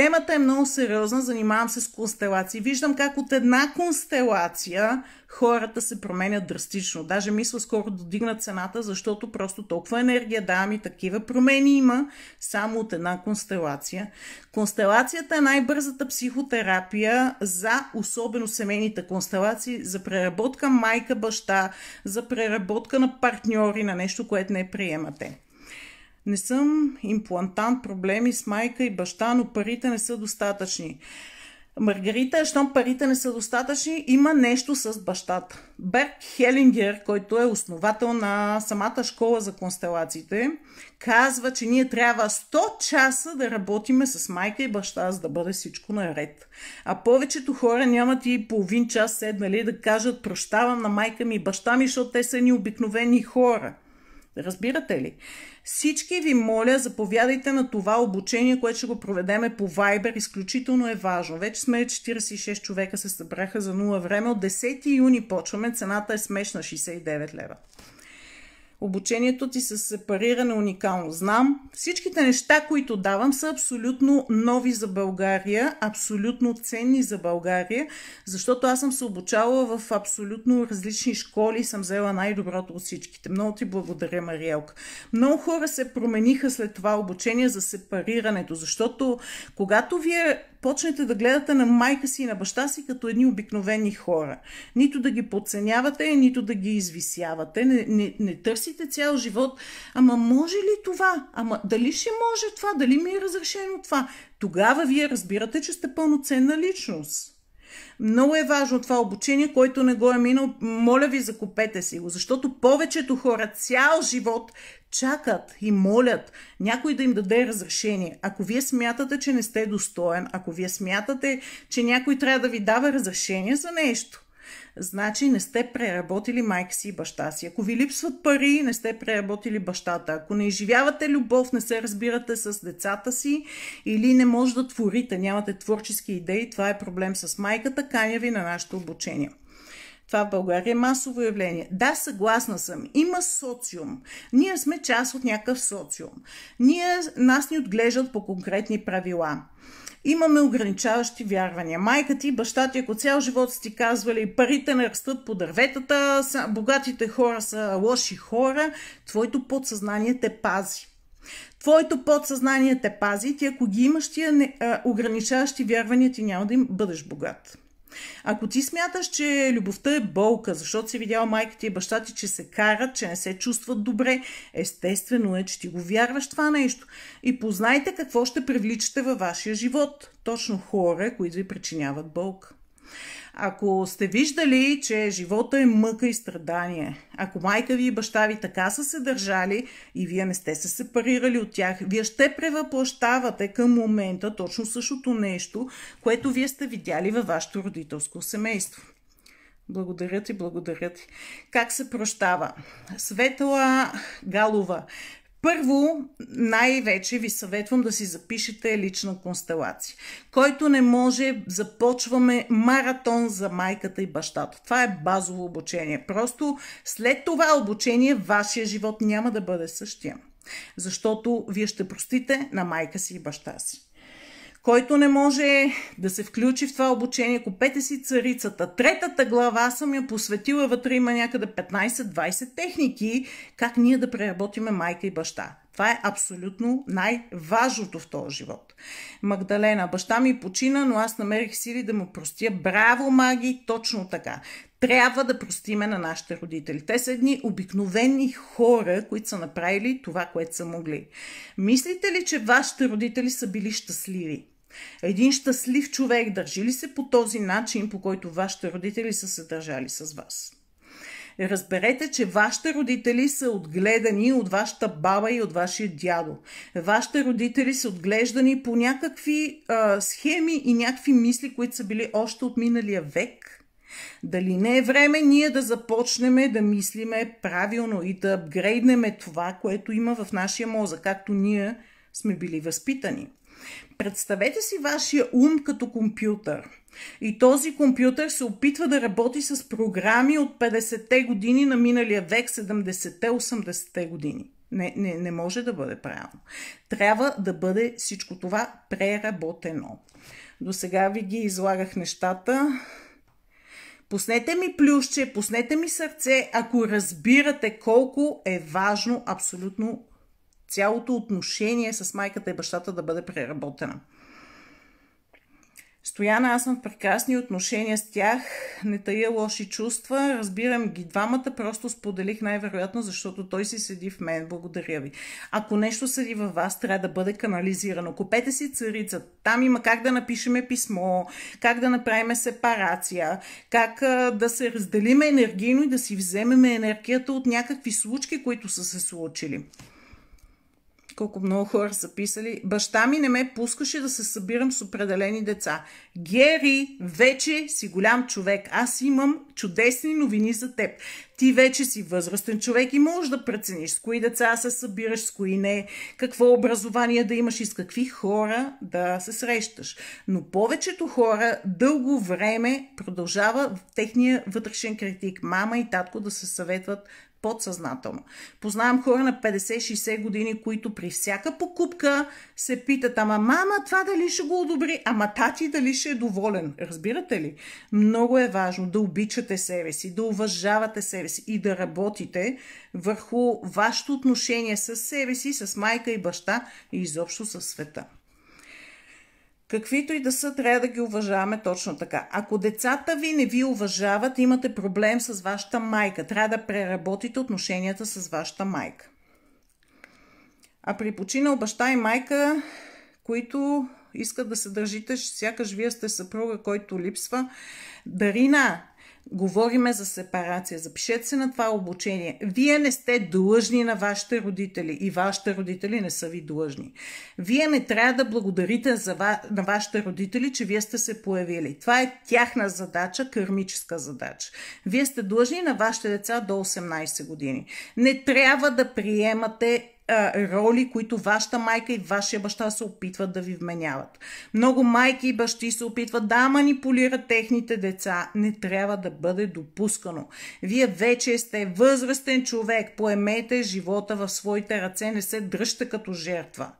Темата е много сериозна, занимавам се с констелации. Виждам как от една констелация хората се променят драстично. Даже мисля скоро да дигна цената, защото просто толкова енергия давам и такива промени има само от една констелация. Констелацията е най-бързата психотерапия за особено семейните констелации, за преработка майка-баща, за преработка на партньори, на нещо, което не приемате. Не съм имплантант, проблеми с майка и баща, но парите не са достатъчни. Маргарита, щом парите не са достатъчни, има нещо с бащата. Берг Хелингер, който е основател на самата школа за констелациите, казва, че ние трябва 100 часа да работиме с майка и баща, за да бъде всичко наред. А повечето хора нямат и половин час седнали да кажат прощавам на майка ми и баща ми, защото те са ни обикновени хора – Разбирате ли? Всички ви моля, заповядайте на това обучение, което ще го проведеме по Viber. Изключително е важно. Вече сме 46 човека се събраха за нула време. От 10 юни почваме. Цената е смешна 69 лева. Обучението ти се сепарира на уникално. Знам, всичките неща, които давам, са абсолютно нови за България, абсолютно ценни за България, защото аз съм се обучала в абсолютно различни школи и съм взела най-доброто от всичките. Много ти благодаря, Мариелка. Много хора се промениха след това обучение за сепарирането, защото когато вие почнете да гледате на майка си и на баща си като едни обикновени хора. Нито да ги подценявате, нито да ги извисявате. Не, не, не търсите цял живот. Ама може ли това? Ама дали ще може това? Дали ми е разрешено това? Тогава вие разбирате, че сте пълноценна личност. Много е важно това обучение, който не го е минал. Моля ви, закупете си го, защото повечето хора цял живот чакат и молят някой да им даде разрешение. Ако вие смятате, че не сте достоен, ако вие смятате, че някой трябва да ви дава разрешение за нещо, значи не сте преработили майка си и баща си. Ако ви липсват пари, не сте преработили бащата. Ако не изживявате любов, не се разбирате с децата си или не може да творите, нямате творчески идеи, това е проблем с майката, каня ви на нашето обучение. Това в България е масово явление. Да, съгласна съм. Има социум. Ние сме част от някакъв социум. Ние, нас ни отглеждат по конкретни правила имаме ограничаващи вярвания. Майка ти, баща ти, ако цял живот си ти казвали парите не растат по дърветата, богатите хора са лоши хора, твоето подсъзнание те пази. Твоето подсъзнание те пази, ти ако ги имаш тия ограничаващи вярвания, ти няма да им бъдеш богат. Ако ти смяташ, че любовта е болка, защото си видял майка ти и баща ти, че се карат, че не се чувстват добре, естествено е, че ти го вярваш това нещо. И познайте какво ще привличате във вашия живот. Точно хора, които ви причиняват болка. Ако сте виждали, че живота е мъка и страдание, ако майка ви и баща ви така са се държали и вие не сте се сепарирали от тях, вие ще превъплащавате към момента точно същото нещо, което вие сте видяли във вашето родителско семейство. Благодаря ти, благодаря ти. Как се прощава? Светла Галова. Първо, най-вече ви съветвам да си запишете лична констелация. Който не може, започваме маратон за майката и бащата. Това е базово обучение. Просто след това обучение вашия живот няма да бъде същия. Защото вие ще простите на майка си и баща си който не може да се включи в това обучение, купете си царицата. Третата глава съм я посветила, вътре има някъде 15-20 техники, как ние да преработиме майка и баща. Това е абсолютно най-важното в този живот. Магдалена, баща ми почина, но аз намерих сили да му простия. Браво, маги, точно така. Трябва да простиме на нашите родители. Те са едни обикновени хора, които са направили това, което са могли. Мислите ли, че вашите родители са били щастливи? Един щастлив човек държи ли се по този начин, по който вашите родители са се държали с вас? Разберете, че вашите родители са отгледани от вашата баба и от вашия дядо. Вашите родители са отглеждани по някакви а, схеми и някакви мисли, които са били още от миналия век. Дали не е време ние да започнем да мислиме правилно и да апгрейднеме това, което има в нашия мозък, както ние сме били възпитани. Представете си вашия ум като компютър. И този компютър се опитва да работи с програми от 50-те години на миналия век, 70-те, 80-те години. Не, не, не може да бъде правилно. Трябва да бъде всичко това преработено. До сега ви ги излагах нещата. Пуснете ми плюсче, пуснете ми сърце, ако разбирате колко е важно абсолютно цялото отношение с майката и бащата да бъде преработена. Стояна, аз съм в прекрасни отношения с тях, не тая лоши чувства, разбирам ги двамата, просто споделих най-вероятно, защото той си седи в мен. Благодаря ви. Ако нещо седи във вас, трябва да бъде канализирано. Купете си царица. Там има как да напишеме писмо, как да направим сепарация, как да се разделиме енергийно и да си вземеме енергията от някакви случки, които са се случили колко много хора са писали. Баща ми не ме пускаше да се събирам с определени деца. Гери, вече си голям човек. Аз имам чудесни новини за теб. Ти вече си възрастен човек и можеш да прецениш с кои деца се събираш, с кои не, какво образование да имаш и с какви хора да се срещаш. Но повечето хора дълго време продължава в техния вътрешен критик мама и татко да се съветват подсъзнателно. Познавам хора на 50-60 години, които при всяка покупка се питат, ама мама, това дали ще го одобри, ама тати дали ще е доволен. Разбирате ли? Много е важно да обичате себе си, да уважавате себе си и да работите върху вашето отношение с себе си, с майка и баща и изобщо с света. Каквито и да са, трябва да ги уважаваме точно така. Ако децата ви не ви уважават, имате проблем с вашата майка. Трябва да преработите отношенията с вашата майка. А при починал баща и майка, които искат да се държите, сякаш вие сте съпруга, който липсва. Дарина, Говориме за сепарация. Запишете се на това обучение. Вие не сте длъжни на вашите родители и вашите родители не са ви длъжни. Вие не трябва да благодарите за ва... на вашите родители, че вие сте се появили. Това е тяхна задача, кармическа задача. Вие сте длъжни на вашите деца до 18 години. Не трябва да приемате а, роли, които вашата майка и вашия баща се опитват да ви вменяват. Много майки и бащи се опитват да манипулират техните деца. Не трябва да бъде допускано. Вие вече сте възрастен човек. Поемете живота в своите ръце. Не се дръжте като жертва.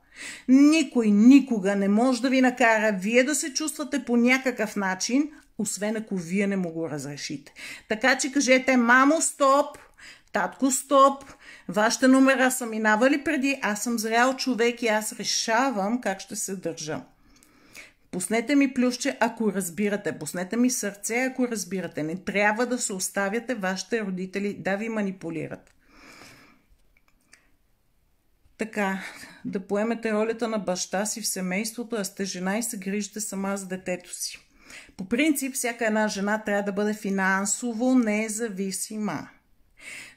Никой никога не може да ви накара вие да се чувствате по някакъв начин, освен ако вие не му го разрешите. Така че кажете, мамо, стоп! Татко, стоп! Вашите номера са минавали преди, аз съм зрял човек и аз решавам как ще се държа. Пуснете ми плюсче, ако разбирате. Пуснете ми сърце, ако разбирате. Не трябва да се оставяте вашите родители да ви манипулират. Така, да поемете ролята на баща си в семейството, а сте жена и се грижите сама за детето си. По принцип, всяка една жена трябва да бъде финансово независима.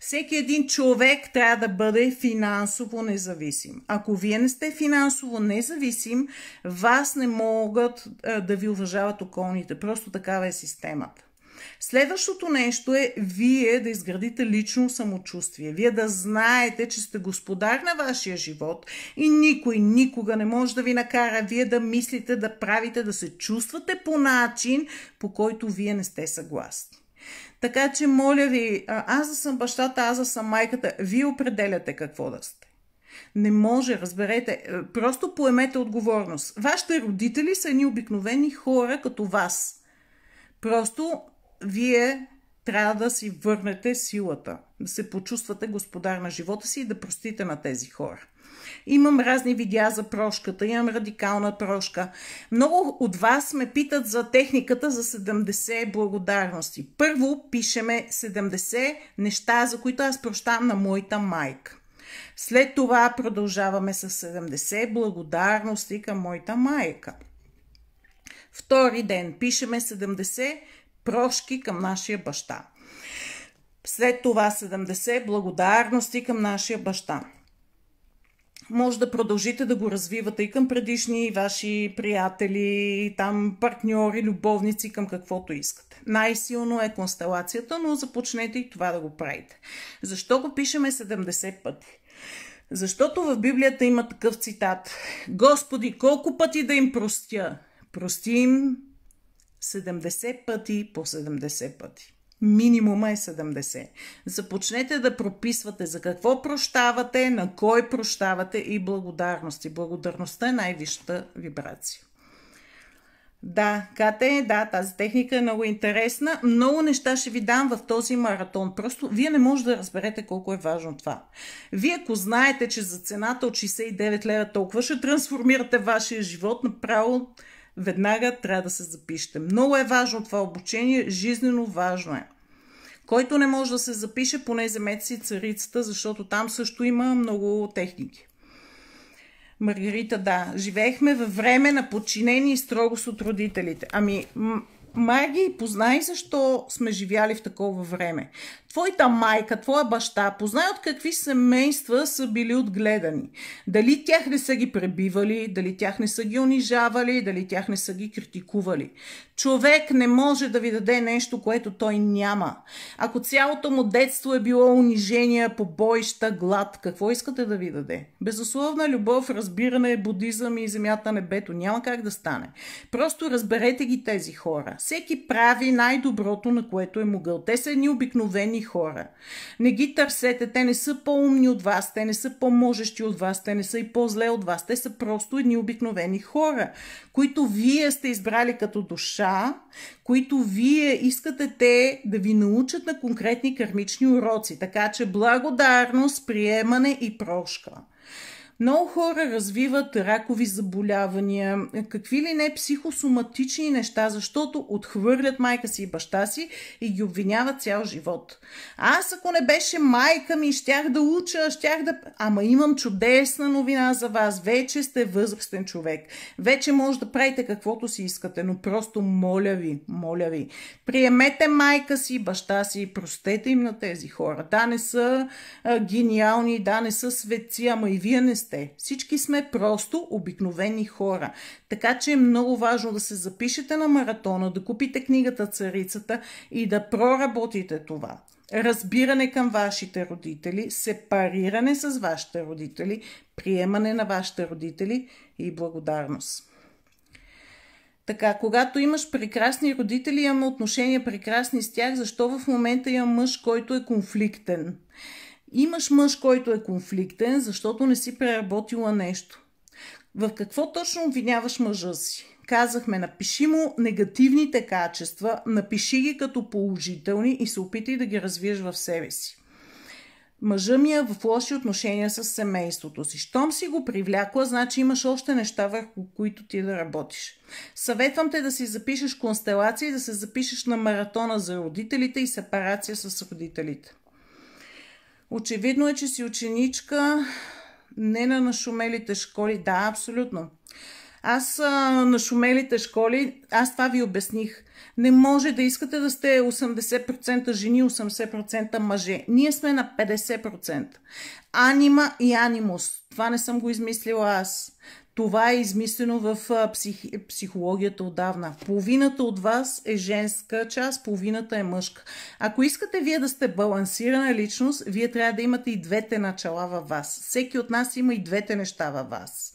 Всеки един човек трябва да бъде финансово независим. Ако вие не сте финансово независим, вас не могат е, да ви уважават околните. Просто такава е системата. Следващото нещо е вие да изградите лично самочувствие. Вие да знаете, че сте господар на вашия живот и никой никога не може да ви накара вие да мислите, да правите, да се чувствате по начин, по който вие не сте съгласни. Така че, моля ви, аз да съм бащата, аз да съм майката. Вие определяте какво да сте. Не може, разберете. Е, просто поемете отговорност. Вашите родители са едни обикновени хора като вас. Просто вие трябва да си върнете силата, да се почувствате господар на живота си и да простите на тези хора. Имам разни видеа за прошката, имам радикална прошка. Много от вас ме питат за техниката за 70 благодарности. Първо пишеме 70 неща, за които аз прощавам на моята майка. След това продължаваме с 70 благодарности към моята майка. Втори ден пишеме 70 прошки към нашия баща. След това 70 благодарности към нашия баща може да продължите да го развивате и към предишни ваши приятели, там партньори, любовници, към каквото искате. Най-силно е констелацията, но започнете и това да го правите. Защо го пишеме 70 пъти? Защото в Библията има такъв цитат. Господи, колко пъти да им простя? Прости им 70 пъти по 70 пъти минимума е 70. Започнете да прописвате за какво прощавате, на кой прощавате и благодарности. Благодарността е най-висшата вибрация. Да, Кате, да, тази техника е много интересна. Много неща ще ви дам в този маратон. Просто вие не можете да разберете колко е важно това. Вие, ако знаете, че за цената от 69 лева толкова ще трансформирате вашия живот, направо веднага трябва да се запишете. Много е важно това обучение, жизнено важно е който не може да се запише, поне вземете си царицата, защото там също има много техники. Маргарита, да. Живеехме във време на подчинение и строгост от родителите. Ами, Маги, познай защо сме живяли в такова време твоята майка, твоя баща, познай от какви семейства са били отгледани. Дали тях не са ги пребивали, дали тях не са ги унижавали, дали тях не са ги критикували. Човек не може да ви даде нещо, което той няма. Ако цялото му детство е било унижение, побоища, глад, какво искате да ви даде? Безусловна любов, разбиране, будизъм и земята небето. Няма как да стане. Просто разберете ги тези хора. Всеки прави най-доброто, на което е могъл. Те са едни обикновени хора. Не ги търсете, те не са по-умни от вас, те не са по-можещи от вас, те не са и по-зле от вас, те са просто едни обикновени хора, които вие сте избрали като душа, които вие искате те да ви научат на конкретни кармични уроци. Така че благодарност, приемане и прошка. Много хора развиват ракови заболявания, какви ли не психосоматични неща, защото отхвърлят майка си и баща си и ги обвиняват цял живот. Аз ако не беше майка ми, щях да уча, щях да... Ама имам чудесна новина за вас. Вече сте възрастен човек. Вече може да правите каквото си искате, но просто моля ви, моля ви, приемете майка си, баща си и простете им на тези хора. Да, не са а, гениални, да, не са светци, ама и вие не сте сте. Всички сме просто обикновени хора. Така че е много важно да се запишете на маратона, да купите книгата Царицата и да проработите това разбиране към вашите родители, сепариране с вашите родители, приемане на вашите родители и благодарност. Така, когато имаш прекрасни родители, имаме отношения прекрасни с тях, защо в момента има мъж, който е конфликтен? Имаш мъж, който е конфликтен, защото не си преработила нещо. В какво точно обвиняваш мъжа си? Казахме, напиши му негативните качества, напиши ги като положителни и се опитай да ги развиеш в себе си. Мъжа ми е в лоши отношения с семейството си. Щом си го привлякла, значи имаш още неща върху които ти да работиш. Съветвам те да си запишеш констелации, да се запишеш на маратона за родителите и сепарация с родителите. Очевидно е, че си ученичка не на нашумелите школи. Да, абсолютно. Аз а, на шумелите школи, аз това ви обясних. Не може да искате да сте 80% жени, 80% мъже. Ние сме на 50%. Анима и анимус. Това не съм го измислила аз. Това е измислено в психи, психологията отдавна. Половината от вас е женска част, половината е мъжка. Ако искате вие да сте балансирана личност, вие трябва да имате и двете начала във вас. Всеки от нас има и двете неща във вас.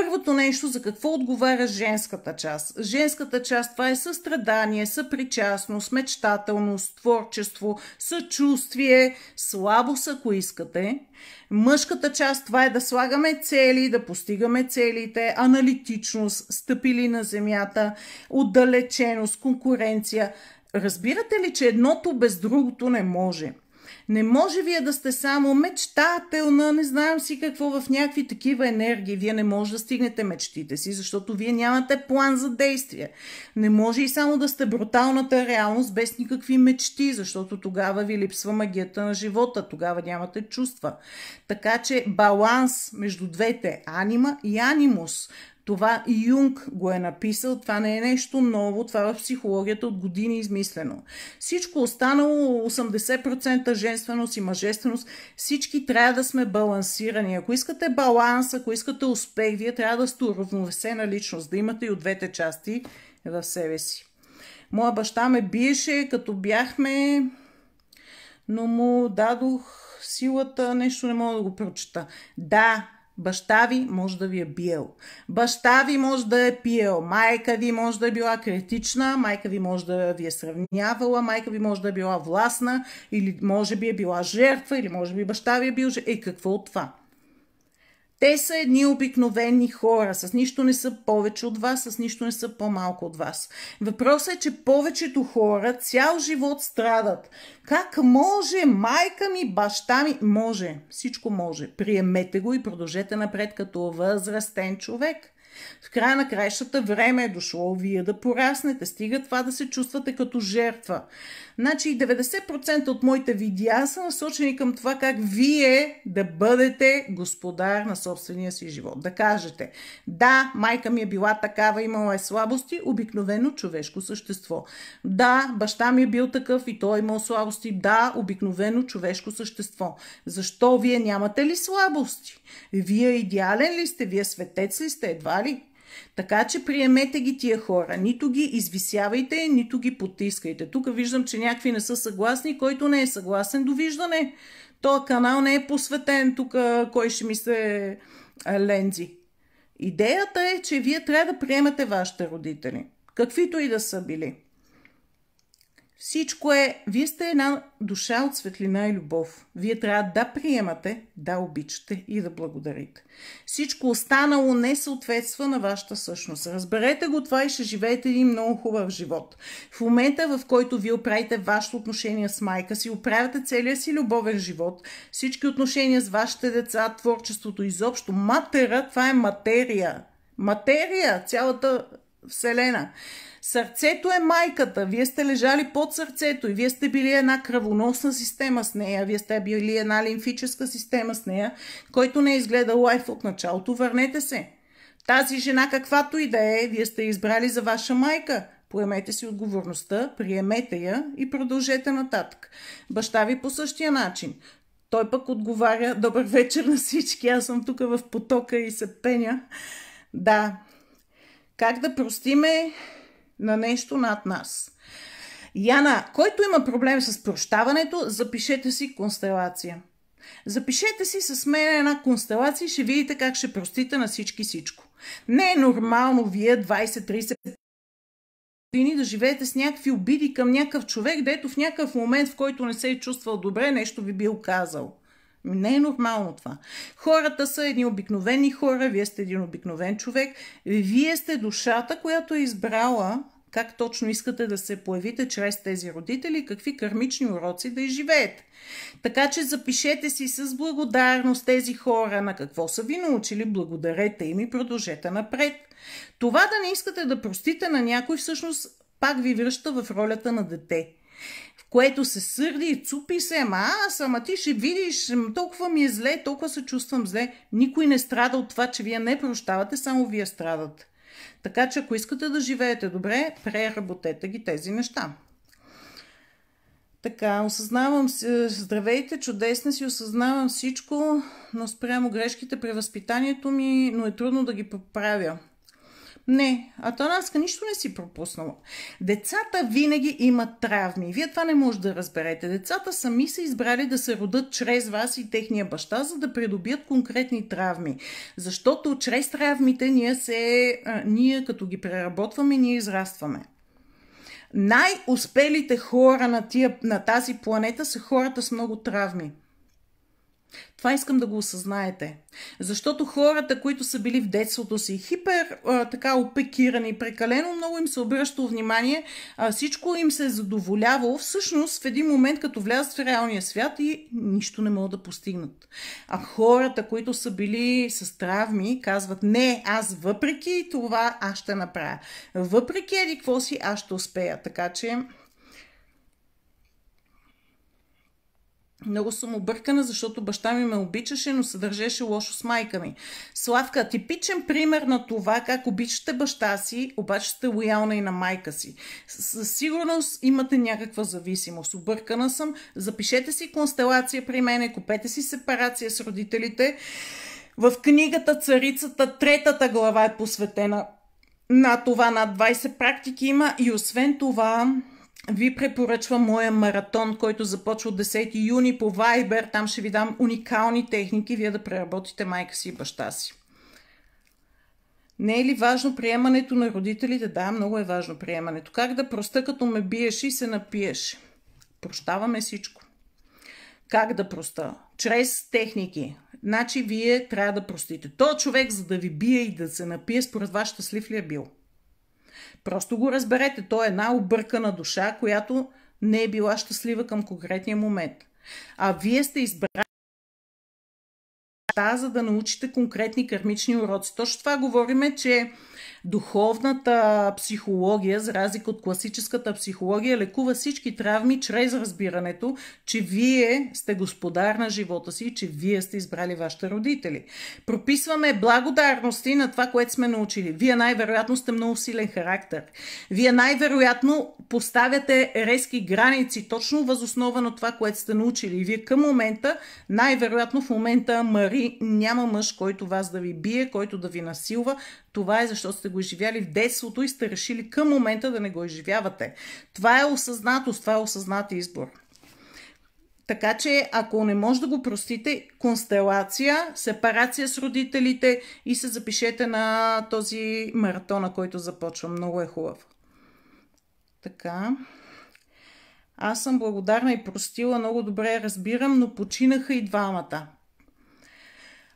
Първото нещо, за какво отговаря женската част. Женската част това е състрадание, съпричастност, мечтателност, творчество, съчувствие, слабост, ако искате. Мъжката част това е да слагаме цели, да постигаме целите, аналитичност, стъпили на земята, отдалеченост, конкуренция. Разбирате ли, че едното без другото не може? Не може вие да сте само мечтателна, не знам си какво в някакви такива енергии. Вие не може да стигнете мечтите си, защото вие нямате план за действие. Не може и само да сте бруталната реалност без никакви мечти, защото тогава ви липсва магията на живота, тогава нямате чувства. Така че баланс между двете анима и анимус. Това Юнг го е написал, това не е нещо ново, това в психологията от години е измислено. Всичко останало, 80% женственост и мъжественост, всички трябва да сме балансирани. Ако искате баланс, ако искате успех, вие трябва да сте уравновесена личност, да имате и от двете части в себе си. Моя баща ме биеше, като бяхме, но му дадох силата, нещо не мога да го прочета. Да, Баща ви може да ви е биел. Баща ви може да е пиел. Майка ви може да е била критична. Майка ви може да ви е сравнявала. Майка ви може да е била властна. Или може би е била жертва. Или може би баща ви е бил. И е, какво от това? Те са едни обикновени хора, с нищо не са повече от вас, с нищо не са по-малко от вас. Въпросът е, че повечето хора цял живот страдат. Как може? Майка ми, баща ми? Може. Всичко може. Приемете го и продължете напред като възрастен човек. В края на краищата време е дошло вие да пораснете. Стига това да се чувствате като жертва. Значи 90% от моите видеа са насочени към това как вие да бъдете господар на собствения си живот. Да кажете, да, майка ми е била такава, имала е слабости, обикновено човешко същество. Да, баща ми е бил такъв и той е имал слабости. Да, обикновено човешко същество. Защо вие нямате ли слабости? Вие идеален ли сте? Вие светец ли сте? Едва ли така че приемете ги тия хора. Нито ги извисявайте, нито ги потискайте. Тук виждам, че някакви не са съгласни. Който не е съгласен, довиждане. Тоя канал не е посветен тук, кой ще ми се лензи. Идеята е, че вие трябва да приемате вашите родители. Каквито и да са били. Всичко е, вие сте една душа от светлина и любов. Вие трябва да приемате, да обичате и да благодарите. Всичко останало не съответства на вашата същност. Разберете го това и ще живеете един много хубав живот. В момента, в който вие оправите вашето отношение с майка си, оправяте целия си любовен живот, всички отношения с вашите деца, творчеството, изобщо, матера, това е материя. Материя, цялата вселена. Сърцето е майката. Вие сте лежали под сърцето и вие сте били една кръвоносна система с нея. Вие сте били една лимфическа система с нея. Който не е изгледал лайф от началото, върнете се. Тази жена, каквато и да е, вие сте избрали за ваша майка. Поемете си отговорността, приемете я и продължете нататък. Баща ви по същия начин. Той пък отговаря, добър вечер на всички, аз съм тук в потока и се пеня. Да, как да простиме на нещо над нас. Яна, който има проблем с прощаването, запишете си констелация. Запишете си с мен една констелация и ще видите как ще простите на всички всичко. Не е нормално вие 20-30 години да живеете с някакви обиди към някакъв човек, дето в някакъв момент, в който не се е чувствал добре, нещо ви бил казал. Не е нормално това. Хората са едни обикновени хора, вие сте един обикновен човек. Вие сте душата, която е избрала как точно искате да се появите чрез тези родители, какви кармични уроци да изживеете. Така че запишете си с благодарност тези хора на какво са ви научили, благодарете им и продължете напред. Това да не искате да простите на някой всъщност пак ви връща в ролята на дете в което се сърди, цупи се, ама аз, ама ти ще видиш, толкова ми е зле, толкова се чувствам зле. Никой не страда от това, че вие не прощавате, само вие страдате. Така че ако искате да живеете добре, преработете ги тези неща. Така, осъзнавам се, здравейте, чудесни си, осъзнавам всичко, но спрямо грешките при възпитанието ми, но е трудно да ги поправя. Не, Атанаска нищо не си пропуснала. Децата винаги имат травми. Вие това не може да разберете. Децата сами са избрали да се родат чрез вас и техния баща, за да придобият конкретни травми. Защото чрез травмите ние, се, а, ние като ги преработваме, ние израстваме. Най-успелите хора на, тия, на тази планета са хората с много травми. Това искам да го осъзнаете. Защото хората, които са били в детството си хипер, а, така опекирани, прекалено много им се обръща внимание, а, всичко им се е задоволявало, всъщност в един момент, като влязат в реалния свят и нищо не могат да постигнат. А хората, които са били с травми, казват, не, аз въпреки това аз ще направя. Въпреки еди какво си, аз ще успея. Така че Много съм объркана, защото баща ми ме обичаше, но се държеше лошо с майка ми. Славка, типичен пример на това как обичате баща си, обаче сте лоялна и на майка си. Със сигурност имате някаква зависимост. Объркана съм. Запишете си констелация при мене, купете си сепарация с родителите. В книгата Царицата, третата глава е посветена на това. Над 20 практики има и освен това ви препоръчвам моя маратон, който започва от 10 юни по Viber. Там ще ви дам уникални техники, вие да преработите майка си и баща си. Не е ли важно приемането на родителите? Да, много е важно приемането. Как да проста, като ме биеш и се напиеш? Прощаваме всичко. Как да проста? Чрез техники. Значи вие трябва да простите. То човек, за да ви бие и да се напие, според вас щастлив ли е бил? Просто го разберете, той е една объркана душа, която не е била щастлива към конкретния момент. А вие сте избрали за да научите конкретни кармични уроци. Точно това говориме, че Духовната психология, за разлика от класическата психология, лекува всички травми чрез разбирането, че вие сте господар на живота си и че вие сте избрали вашите родители. Прописваме благодарности на това, което сме научили. Вие най-вероятно сте много силен характер. Вие най-вероятно поставяте резки граници, точно възоснова на това, което сте научили. И вие към момента, най-вероятно в момента, Мари, няма мъж, който вас да ви бие, който да ви насилва, това е защото сте го изживяли в детството и сте решили към момента да не го изживявате. Това е осъзнатост, това е осъзнат избор. Така че, ако не може да го простите, констелация, сепарация с родителите и се запишете на този маратон, на който започвам, Много е хубав. Така. Аз съм благодарна и простила, много добре разбирам, но починаха и двамата.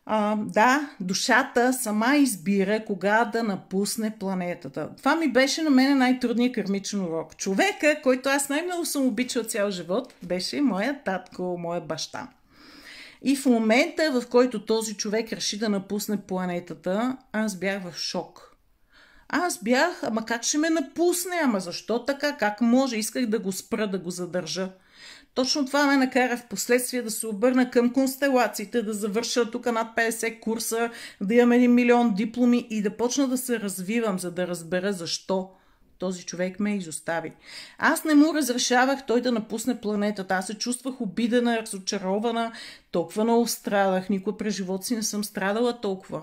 А, да, душата сама избира кога да напусне планетата. Това ми беше на мен най-трудният кърмичен урок. Човека, който аз най-много съм обичал цял живот, беше моя татко, моя баща. И в момента, в който този човек реши да напусне планетата, аз бях в шок. Аз бях, ама как ще ме напусне, ама защо така, как може, исках да го спра, да го задържа. Точно това ме накара в последствие да се обърна към констелациите, да завърша тук над 50 курса, да имам 1 милион дипломи и да почна да се развивам, за да разбера защо този човек ме изостави. Аз не му разрешавах той да напусне планетата. Аз се чувствах обидена, разочарована, толкова много страдах. Никога през живота си не съм страдала толкова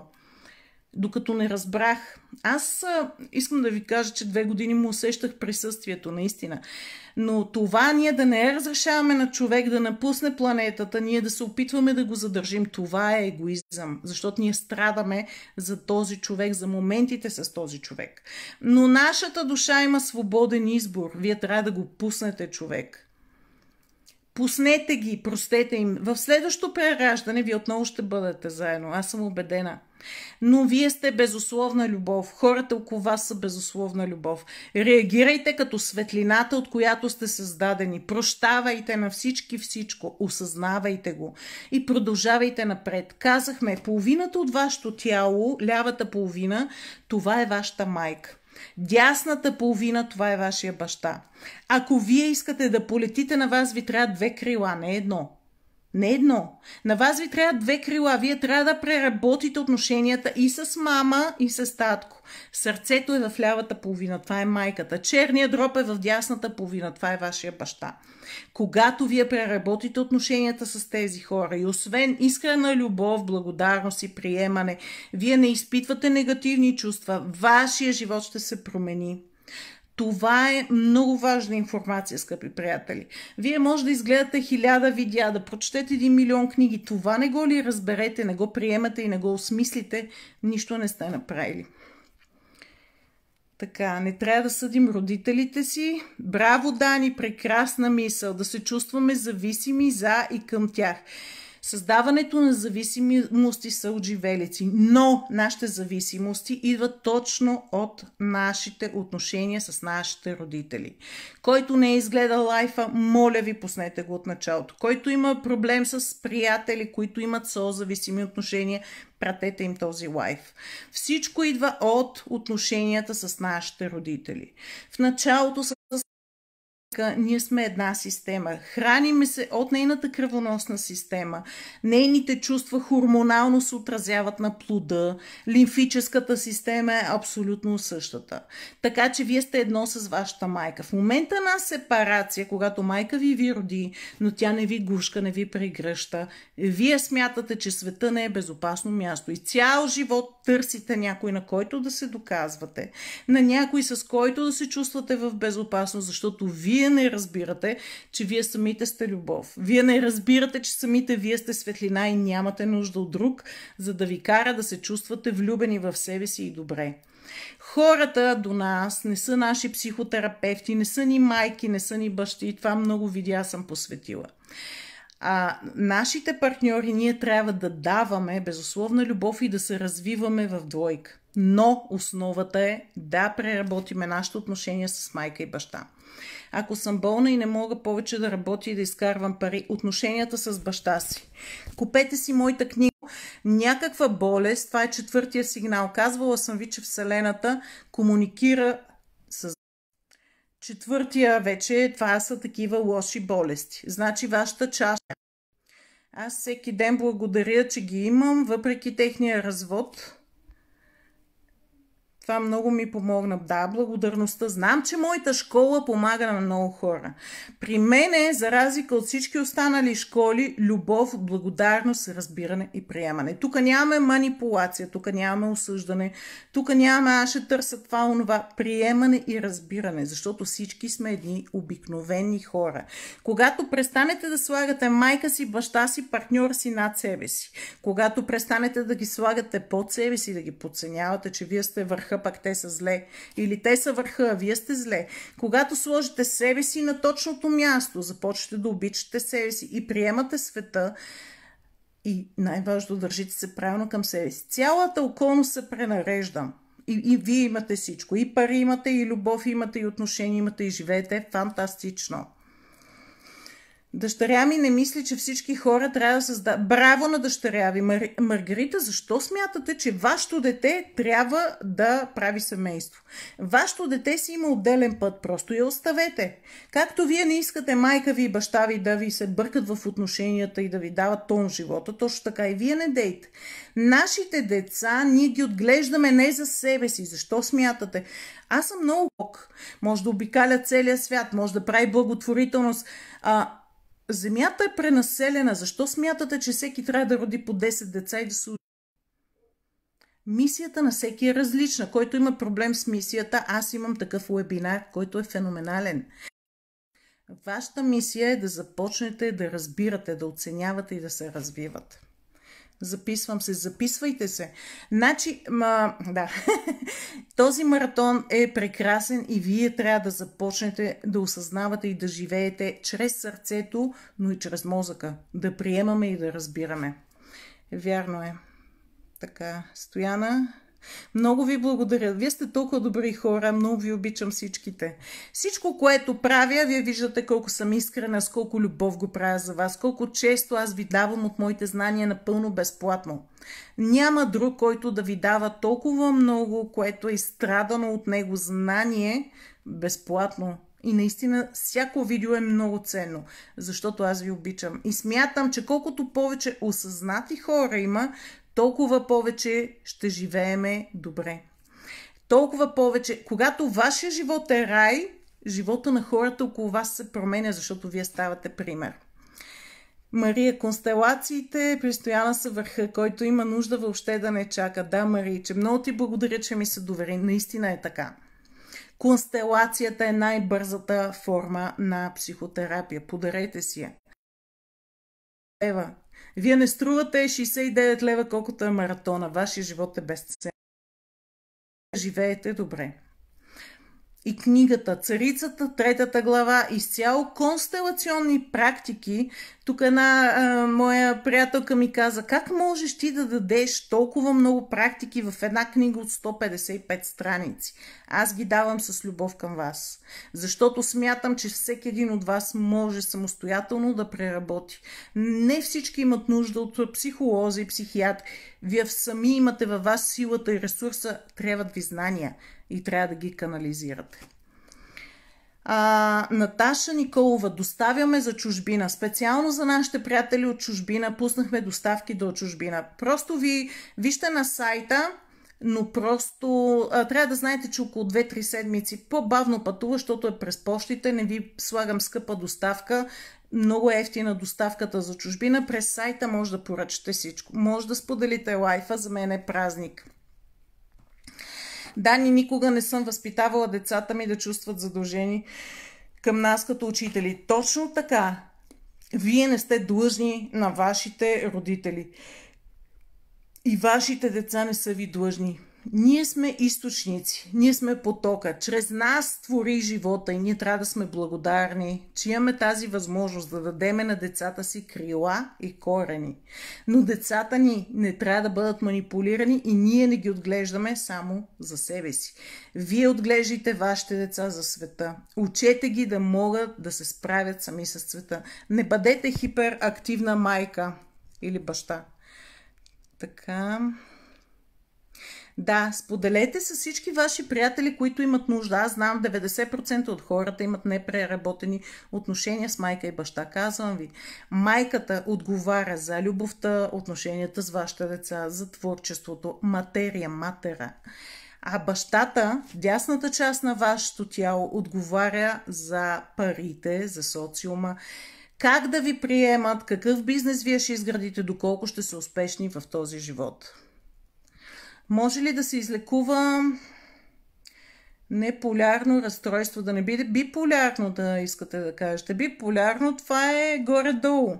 докато не разбрах. Аз а, искам да ви кажа, че две години му усещах присъствието, наистина. Но това ние да не разрешаваме на човек да напусне планетата, ние да се опитваме да го задържим, това е егоизъм, защото ние страдаме за този човек, за моментите с този човек. Но нашата душа има свободен избор. Вие трябва да го пуснете човек. Пуснете ги, простете им. В следващото прераждане вие отново ще бъдете заедно. Аз съм убедена. Но вие сте безусловна любов. Хората около вас са безусловна любов. Реагирайте като светлината, от която сте създадени. Прощавайте на всички всичко. Осъзнавайте го. И продължавайте напред. Казахме, половината от вашето тяло, лявата половина, това е вашата майка. Дясната половина, това е вашия баща. Ако вие искате да полетите на вас, ви трябва две крила, не едно. Не едно. На вас ви трябва две крила. Вие трябва да преработите отношенията и с мама, и с татко. Сърцето е в лявата половина. Това е майката. Черния дроп е в дясната половина. Това е вашия баща. Когато вие преработите отношенията с тези хора и освен искрена любов, благодарност и приемане, вие не изпитвате негативни чувства. Вашия живот ще се промени. Това е много важна информация, скъпи приятели. Вие може да изгледате хиляда видеа, да прочетете един милион книги. Това не го ли разберете, не го приемате и не го осмислите, нищо не сте направили. Така, не трябва да съдим родителите си. Браво, Дани, прекрасна мисъл, да се чувстваме зависими за и към тях. Създаването на зависимости са от живелици, но нашите зависимости идват точно от нашите отношения с нашите родители. Който не е изгледал лайфа, моля ви, пуснете го от началото. Който има проблем с приятели, които имат соозависими отношения, пратете им този лайф. Всичко идва от отношенията с нашите родители. В началото са ние сме една система. Храниме се от нейната кръвоносна система. Нейните чувства хормонално се отразяват на плода. Лимфическата система е абсолютно същата. Така че вие сте едно с вашата майка. В момента на сепарация, когато майка ви ви роди, но тя не ви гушка, не ви прегръща, вие смятате, че света не е безопасно място. И цял живот търсите някой, на който да се доказвате, на някой, с който да се чувствате в безопасност, защото вие вие не разбирате, че вие самите сте любов. Вие не разбирате, че самите вие сте светлина и нямате нужда от друг, за да ви кара да се чувствате влюбени в себе си и добре. Хората до нас не са наши психотерапевти, не са ни майки, не са ни бащи. Това много видя съм посветила. А нашите партньори ние трябва да даваме безусловна любов и да се развиваме в двойка. Но основата е да преработиме нашите отношения с майка и баща ако съм болна и не мога повече да работя и да изкарвам пари. Отношенията с баща си. Купете си моята книга. Някаква болест, това е четвъртия сигнал. Казвала съм ви, че Вселената комуникира с Четвъртия вече, това са такива лоши болести. Значи вашата чаша. Аз всеки ден благодаря, че ги имам, въпреки техния развод. Това много ми помогна. Да, благодарността. Знам, че моята школа помага на много хора. При мен е за разлика от всички останали школи, любов, благодарност, разбиране и приемане. Тук нямаме манипулация, тук нямаме осъждане, тук нямаме аз ще търся това, онова. Приемане и разбиране, защото всички сме едни обикновени хора. Когато престанете да слагате майка си, баща си, партньор си над себе си, когато престанете да ги слагате под себе си, да ги подценявате, че вие сте върха пък пак те са зле. Или те са върха, а вие сте зле. Когато сложите себе си на точното място, започвате да обичате себе си и приемате света, и най-важно, държите се правилно към себе си. Цялата околност се пренарежда. И, и вие имате всичко. И пари имате, и любов имате, и отношения имате, и живеете фантастично. Дъщеря ми не мисли, че всички хора трябва да създават... Браво на дъщеря ви! Мар... Маргарита, защо смятате, че вашето дете трябва да прави семейство? Вашето дете си има отделен път, просто я оставете. Както вие не искате майка ви и баща ви да ви се бъркат в отношенията и да ви дават тон в живота, точно така и вие не дейте. Нашите деца, ние ги отглеждаме не за себе си. Защо смятате? Аз съм много бог. Може да обикаля целия свят, може да прави благотворителност. А, Земята е пренаселена. Защо смятате, че всеки трябва да роди по 10 деца и да се Мисията на всеки е различна. Който има проблем с мисията, аз имам такъв вебинар, който е феноменален. Вашата мисия е да започнете да разбирате, да оценявате и да се развивате. Записвам се, записвайте се. Значи, ма, да, този маратон е прекрасен и вие трябва да започнете да осъзнавате и да живеете чрез сърцето, но и чрез мозъка. Да приемаме и да разбираме. Вярно е. Така, Стояна, много ви благодаря. Вие сте толкова добри хора. Много ви обичам всичките. Всичко, което правя, вие виждате колко съм искрена, с колко любов го правя за вас, колко често аз ви давам от моите знания напълно безплатно. Няма друг, който да ви дава толкова много, което е изстрадано от него знание безплатно. И наистина всяко видео е много ценно, защото аз ви обичам. И смятам, че колкото повече осъзнати хора има, толкова повече ще живееме добре. Толкова повече, когато вашия живот е рай, живота на хората около вас се променя, защото вие ставате пример. Мария, констелациите пристояна са върха, който има нужда въобще да не чака. Да, Мария, че много ти благодаря, че ми се довери. Наистина е така. Констелацията е най-бързата форма на психотерапия. Подарете си я. Ева, вие не струвате 69 лева, колкото е маратона. Вашия живот е безцен. Живеете добре. И книгата Царицата, третата глава, изцяло констелационни практики тук една а, моя приятелка ми каза, как можеш ти да дадеш толкова много практики в една книга от 155 страници? Аз ги давам с любов към вас, защото смятам, че всеки един от вас може самостоятелно да преработи. Не всички имат нужда от психолози и психиатри. Вие сами имате във вас силата и ресурса, трябват ви знания и трябва да ги канализирате а, Наташа Николова, доставяме за чужбина. Специално за нашите приятели от чужбина пуснахме доставки до чужбина. Просто ви вижте на сайта, но просто а, трябва да знаете, че около 2-3 седмици по-бавно пътува, защото е през почтите, не ви слагам скъпа доставка, много е ефтина доставката за чужбина. През сайта може да поръчате всичко. Може да споделите лайфа, за мен е празник. Да, ни никога не съм възпитавала децата ми да чувстват задължени към нас като учители. Точно така. Вие не сте длъжни на вашите родители. И вашите деца не са ви длъжни. Ние сме източници, ние сме потока. Чрез нас твори живота и ние трябва да сме благодарни, че имаме тази възможност да дадеме на децата си крила и корени. Но децата ни не трябва да бъдат манипулирани и ние не ги отглеждаме само за себе си. Вие отглеждайте вашите деца за света. Учете ги да могат да се справят сами с света. Не бъдете хиперактивна майка или баща. Така. Да, споделете с всички ваши приятели, които имат нужда. Аз знам, 90% от хората имат непреработени отношения с майка и баща. Казвам ви, майката отговаря за любовта, отношенията с вашите деца, за творчеството, материя, матера. А бащата, дясната част на вашето тяло, отговаря за парите, за социума, как да ви приемат, какъв бизнес вие ще изградите, доколко ще са успешни в този живот. Може ли да се излекува неполярно разстройство? Да не би биполярно да искате да кажете. Биполярно това е горе-долу.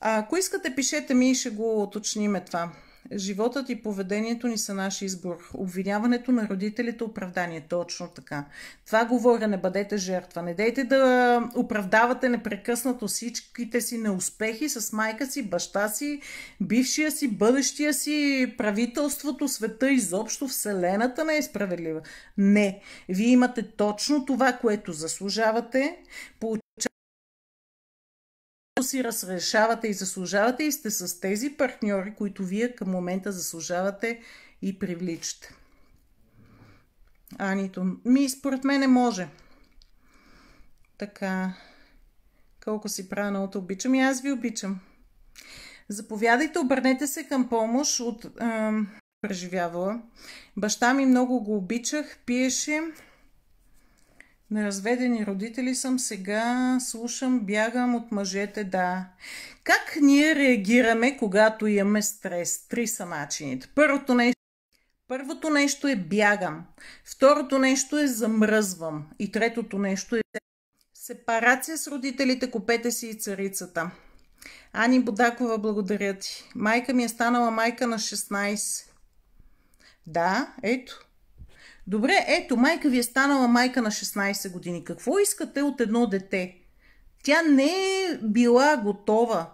А, ако искате, пишете ми и ще го уточним това. Животът и поведението ни са наш избор. Обвиняването на родителите е оправдание. Точно така. Това говоря, не бъдете жертва. Не дейте да оправдавате непрекъснато всичките си неуспехи с майка си, баща си, бившия си, бъдещия си, правителството, света, изобщо Вселената не е справедлива. Не. Вие имате точно това, което заслужавате си разрешавате и заслужавате и сте с тези партньори, които вие към момента заслужавате и привличате. Анито, ми според мен не може. Така, колко си правя от обичам и аз ви обичам. Заповядайте, обърнете се към помощ от Ам, преживявала. Баща ми много го обичах, пиеше, на разведени родители съм сега, слушам, бягам от мъжете, да. Как ние реагираме, когато имаме стрес? Три са начините. Първото нещо Първото нещо е бягам, второто нещо е замръзвам и третото нещо е Сепарация с родителите, купете си и царицата. Ани Бодакова, благодаря ти. Майка ми е станала майка на 16. Да, ето. Добре, ето, майка ви е станала майка на 16 години. Какво искате от едно дете? Тя не е била готова.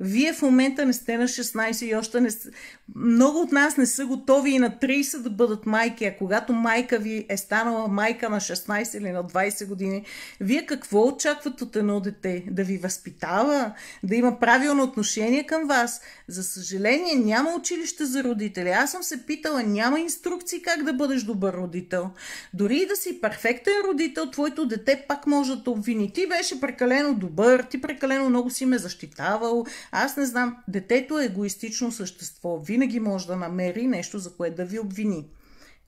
Вие в момента не сте на 16 и още не, сте. Много от нас не са готови и на 30 да бъдат майки, а когато майка ви е станала майка на 16 или на 20 години, вие какво очаквате от едно дете? Да ви възпитава? Да има правилно отношение към вас? За съжаление, няма училище за родители. Аз съм се питала, няма инструкции как да бъдеш добър родител. Дори и да си перфектен родител, твоето дете пак може да обвини. Ти беше прекалено добър, ти прекалено много си ме защитавал. Аз не знам, детето е егоистично същество. Винаги винаги може да намери нещо, за което да ви обвини.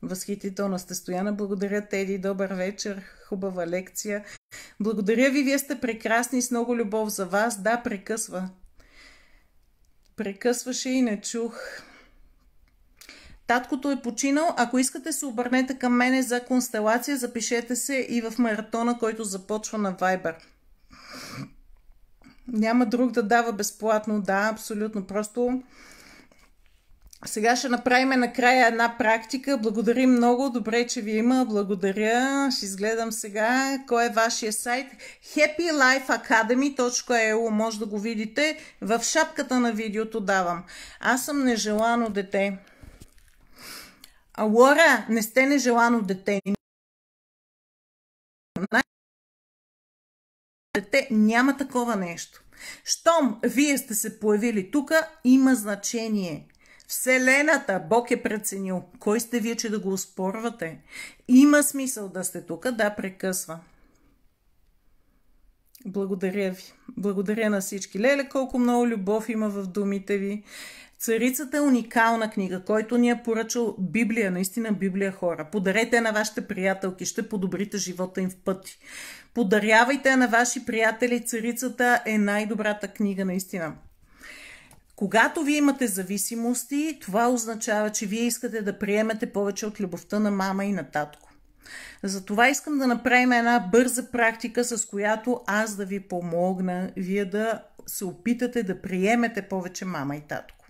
Възхитителна сте Стояна. Благодаря, Теди. Добър вечер. Хубава лекция. Благодаря ви. Вие сте прекрасни. С много любов за вас. Да, прекъсва. Прекъсваше и не чух. Таткото е починал. Ако искате, се обърнете към мене за констелация. Запишете се и в маратона, който започва на Viber. Няма друг да дава безплатно. Да, абсолютно. Просто сега ще направим накрая една практика. Благодарим много. Добре, че ви има. Благодаря. Ще изгледам сега. Кой е вашия сайт? happylifeacademy.eu Може да го видите. В шапката на видеото давам. Аз съм нежелано дете. Лора, не сте нежелано дете. Дете няма такова нещо. Щом вие сте се появили тук, има значение – Вселената, Бог е преценил. Кой сте вие, че да го оспорвате? Има смисъл да сте тук, да прекъсва. Благодаря ви. Благодаря на всички. Леле, колко много любов има в думите ви. Царицата е уникална книга, който ни е поръчал Библия, наистина Библия хора. Подарете на вашите приятелки, ще подобрите живота им в пъти. Подарявайте на ваши приятели, Царицата е най-добрата книга, наистина. Когато вие имате зависимости, това означава, че вие искате да приемете повече от любовта на мама и на татко. Затова искам да направим една бърза практика, с която аз да ви помогна, вие да се опитате да приемете повече мама и татко.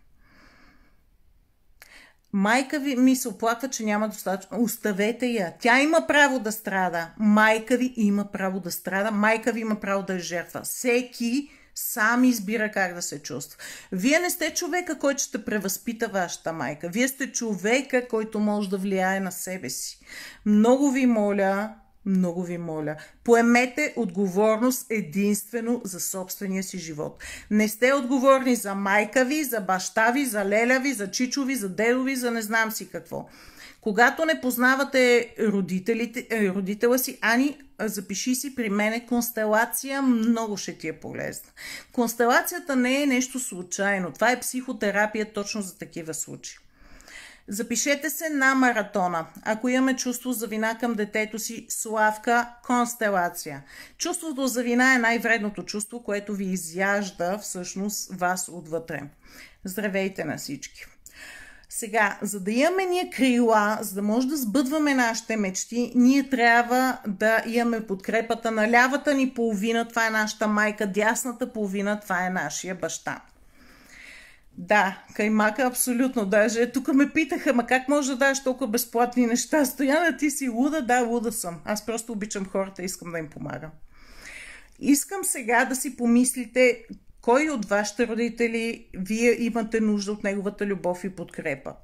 Майка ви ми се оплаква, че няма достатъчно. Оставете я. Тя има право да страда. Майка ви има право да страда. Майка ви има право да е жертва. Всеки сам избира как да се чувства. Вие не сте човека, който ще превъзпита вашата майка. Вие сте човека, който може да влияе на себе си. Много ви моля, много ви моля, поемете отговорност единствено за собствения си живот. Не сте отговорни за майка ви, за баща ви, за леля ви, за чичови, за дедови, за не знам си какво. Когато не познавате родителите, е, родителя си, Ани, запиши си при мене констелация, много ще ти е полезна. Констелацията не е нещо случайно. Това е психотерапия точно за такива случаи. Запишете се на маратона. Ако имаме чувство за вина към детето си, славка, констелация. Чувството за вина е най-вредното чувство, което ви изяжда всъщност вас отвътре. Здравейте на всички! Сега, за да имаме ние крила, за да може да сбъдваме нашите мечти, ние трябва да имаме подкрепата на лявата ни половина, това е нашата майка, дясната половина, това е нашия баща. Да, каймака абсолютно. Даже тук ме питаха, ма как може да дадеш толкова безплатни неща? Стояна, ти си луда? Да, луда съм. Аз просто обичам хората искам да им помагам. Искам сега да си помислите кой от вашите родители вие имате нужда от неговата любов и подкрепа?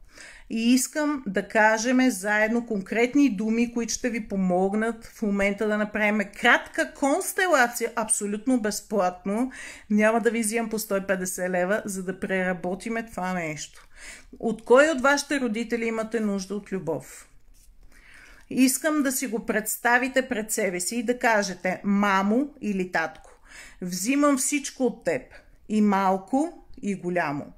И искам да кажем заедно конкретни думи, които ще ви помогнат в момента да направим кратка констелация, абсолютно безплатно. Няма да ви взимам по 150 лева, за да преработиме това нещо. От кой от вашите родители имате нужда от любов? Искам да си го представите пред себе си и да кажете мамо или татко Взимам всичко от теб. И малко, и голямо.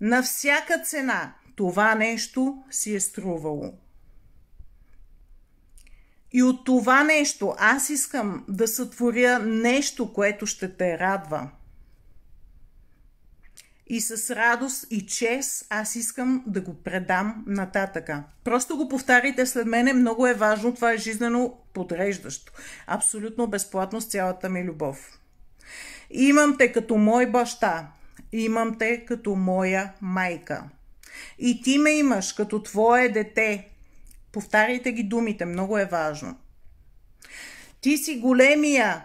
На всяка цена това нещо си е струвало. И от това нещо аз искам да сътворя нещо, което ще те радва. И с радост и чест аз искам да го предам нататъка. Просто го повтарите, след мене, много е важно, това е жизнено подреждащо. Абсолютно безплатно с цялата ми любов. Имам те като мой баща. Имам те като моя майка. И ти ме имаш като твое дете. Повтаряйте ги думите, много е важно. Ти си големия,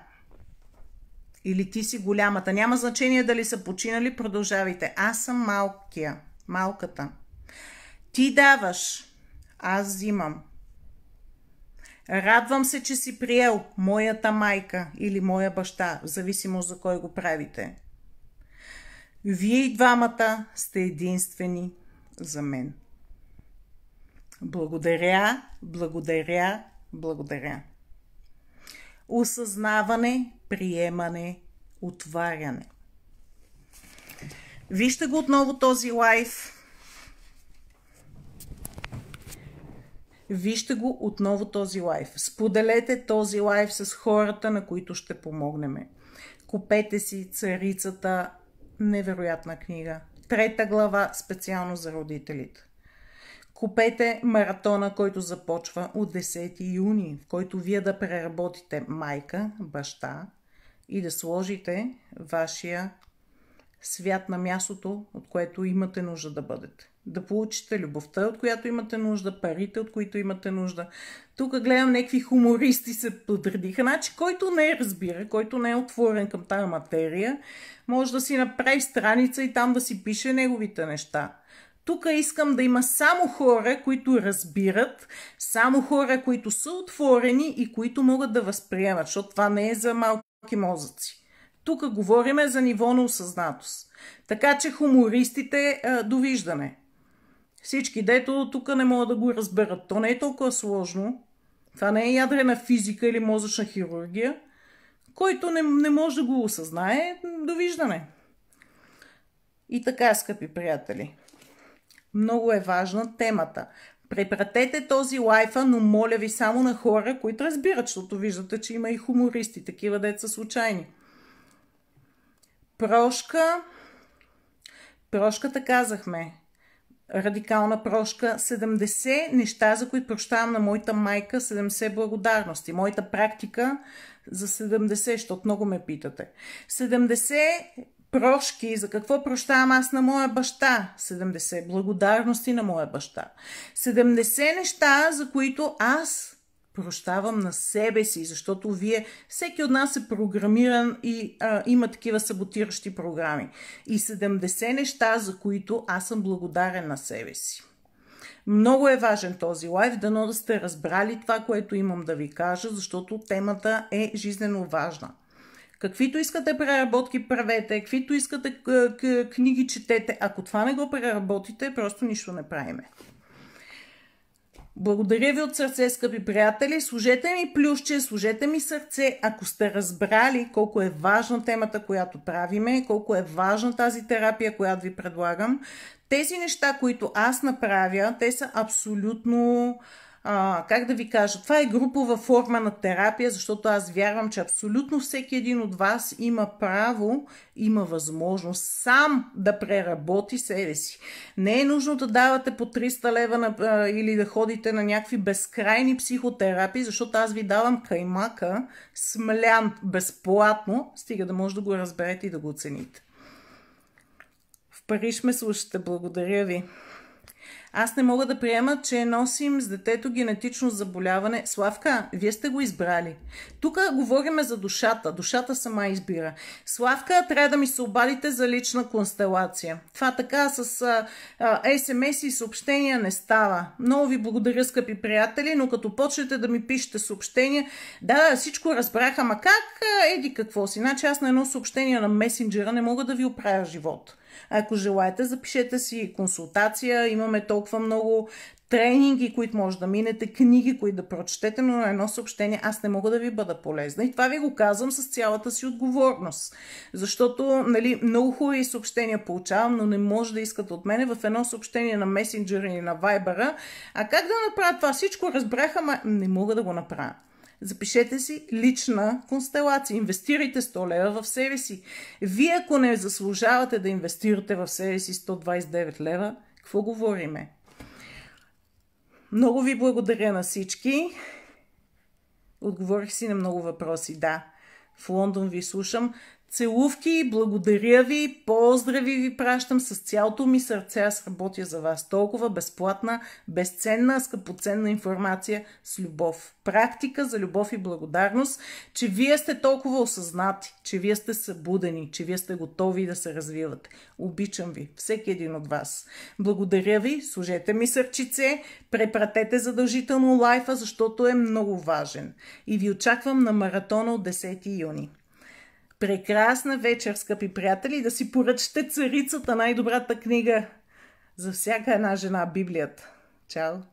или ти си голямата. Няма значение дали са починали, продължавайте. Аз съм малкия, малката. Ти даваш, аз взимам. Радвам се, че си приел моята майка или моя баща, в зависимост за кой го правите. Вие и двамата сте единствени за мен. Благодаря, благодаря, благодаря. Осъзнаване, приемане, отваряне. Вижте го отново този лайф. вижте го отново този лайф. Споделете този лайф с хората, на които ще помогнем. Купете си царицата, невероятна книга. Трета глава специално за родителите. Купете маратона, който започва от 10 юни, в който вие да преработите майка, баща и да сложите вашия свят на мястото, от което имате нужда да бъдете да получите любовта, от която имате нужда, парите, от които имате нужда. Тук гледам някакви хумористи се подредиха. Значи, който не е разбира, който не е отворен към тази материя, може да си направи страница и там да си пише неговите неща. Тук искам да има само хора, които разбират, само хора, които са отворени и които могат да възприемат, защото това не е за малки мозъци. Тук говориме за ниво на осъзнатост. Така че хумористите, довиждане. Всички, дето тук не могат да го разберат. То не е толкова сложно. Това не е ядрена физика или мозъчна хирургия. Който не, не може да го осъзнае, довиждане. И така, скъпи приятели, много е важна темата. Препратете този лайфа, но моля ви само на хора, които разбират, защото виждате, че има и хумористи, такива деца случайни. Прошка. Прошката казахме радикална прошка, 70 неща, за които прощавам на моята майка, 70 благодарности. Моята практика за 70, защото много ме питате. 70 прошки, за какво прощавам аз на моя баща, 70 благодарности на моя баща. 70 неща, за които аз прощавам на себе си, защото вие, всеки от нас е програмиран и а, има такива саботиращи програми. И 70 неща, за които аз съм благодарен на себе си. Много е важен този лайф, дано да сте разбрали това, което имам да ви кажа, защото темата е жизнено важна. Каквито искате преработки, правете, каквито искате книги, четете. Ако това не го преработите, просто нищо не правиме. Благодаря ви от сърце, скъпи приятели. Служете ми плюсче, служете ми сърце, ако сте разбрали колко е важна темата, която правиме, колко е важна тази терапия, която ви предлагам. Тези неща, които аз направя, те са абсолютно а, как да ви кажа, това е групова форма на терапия, защото аз вярвам, че абсолютно всеки един от вас има право, има възможност сам да преработи себе си. Не е нужно да давате по 300 лева на, а, или да ходите на някакви безкрайни психотерапии, защото аз ви давам каймака смлян безплатно, стига да може да го разберете и да го оцените. В Париж ме слушате, благодаря ви. Аз не мога да приема, че носим с детето генетично заболяване. Славка, вие сте го избрали. Тук говориме за душата. Душата сама избира. Славка, трябва да ми се обадите за лична констелация. Това така с а, СМС и съобщения не става. Много ви благодаря, скъпи приятели, но като почнете да ми пишете съобщения, да, всичко разбрах, ама как, еди какво си. Значи аз на едно съобщение на месенджера не мога да ви оправя живот. Ако желаете, запишете си консултация. Имаме толкова много тренинги, които може да минете, книги, които да прочетете, но на едно съобщение аз не мога да ви бъда полезна. И това ви го казвам с цялата си отговорност. Защото, нали, много хубави съобщения получавам, но не може да искат от мене в едно съобщение на месенджера или на вайбера. А как да направя това всичко? Разбраха, ама не мога да го направя. Запишете си лична констелация. Инвестирайте 100 лева в себе си. Вие, ако не заслужавате да инвестирате в себе си 129 лева, какво говориме? Много ви благодаря на всички. Отговорих си на много въпроси, да. В Лондон ви слушам. Целувки, благодаря ви, поздрави ви пращам с цялото ми сърце. Аз работя за вас. Толкова безплатна, безценна, скъпоценна информация с любов. Практика за любов и благодарност, че вие сте толкова осъзнати, че вие сте събудени, че вие сте готови да се развивате. Обичам ви, всеки един от вас. Благодаря ви, служете ми сърчице, препратете задължително лайфа, защото е много важен. И ви очаквам на маратона от 10 юни. Прекрасна вечер, скъпи приятели, да си поръчате царицата, най-добрата книга за всяка една жена, Библията. Чао!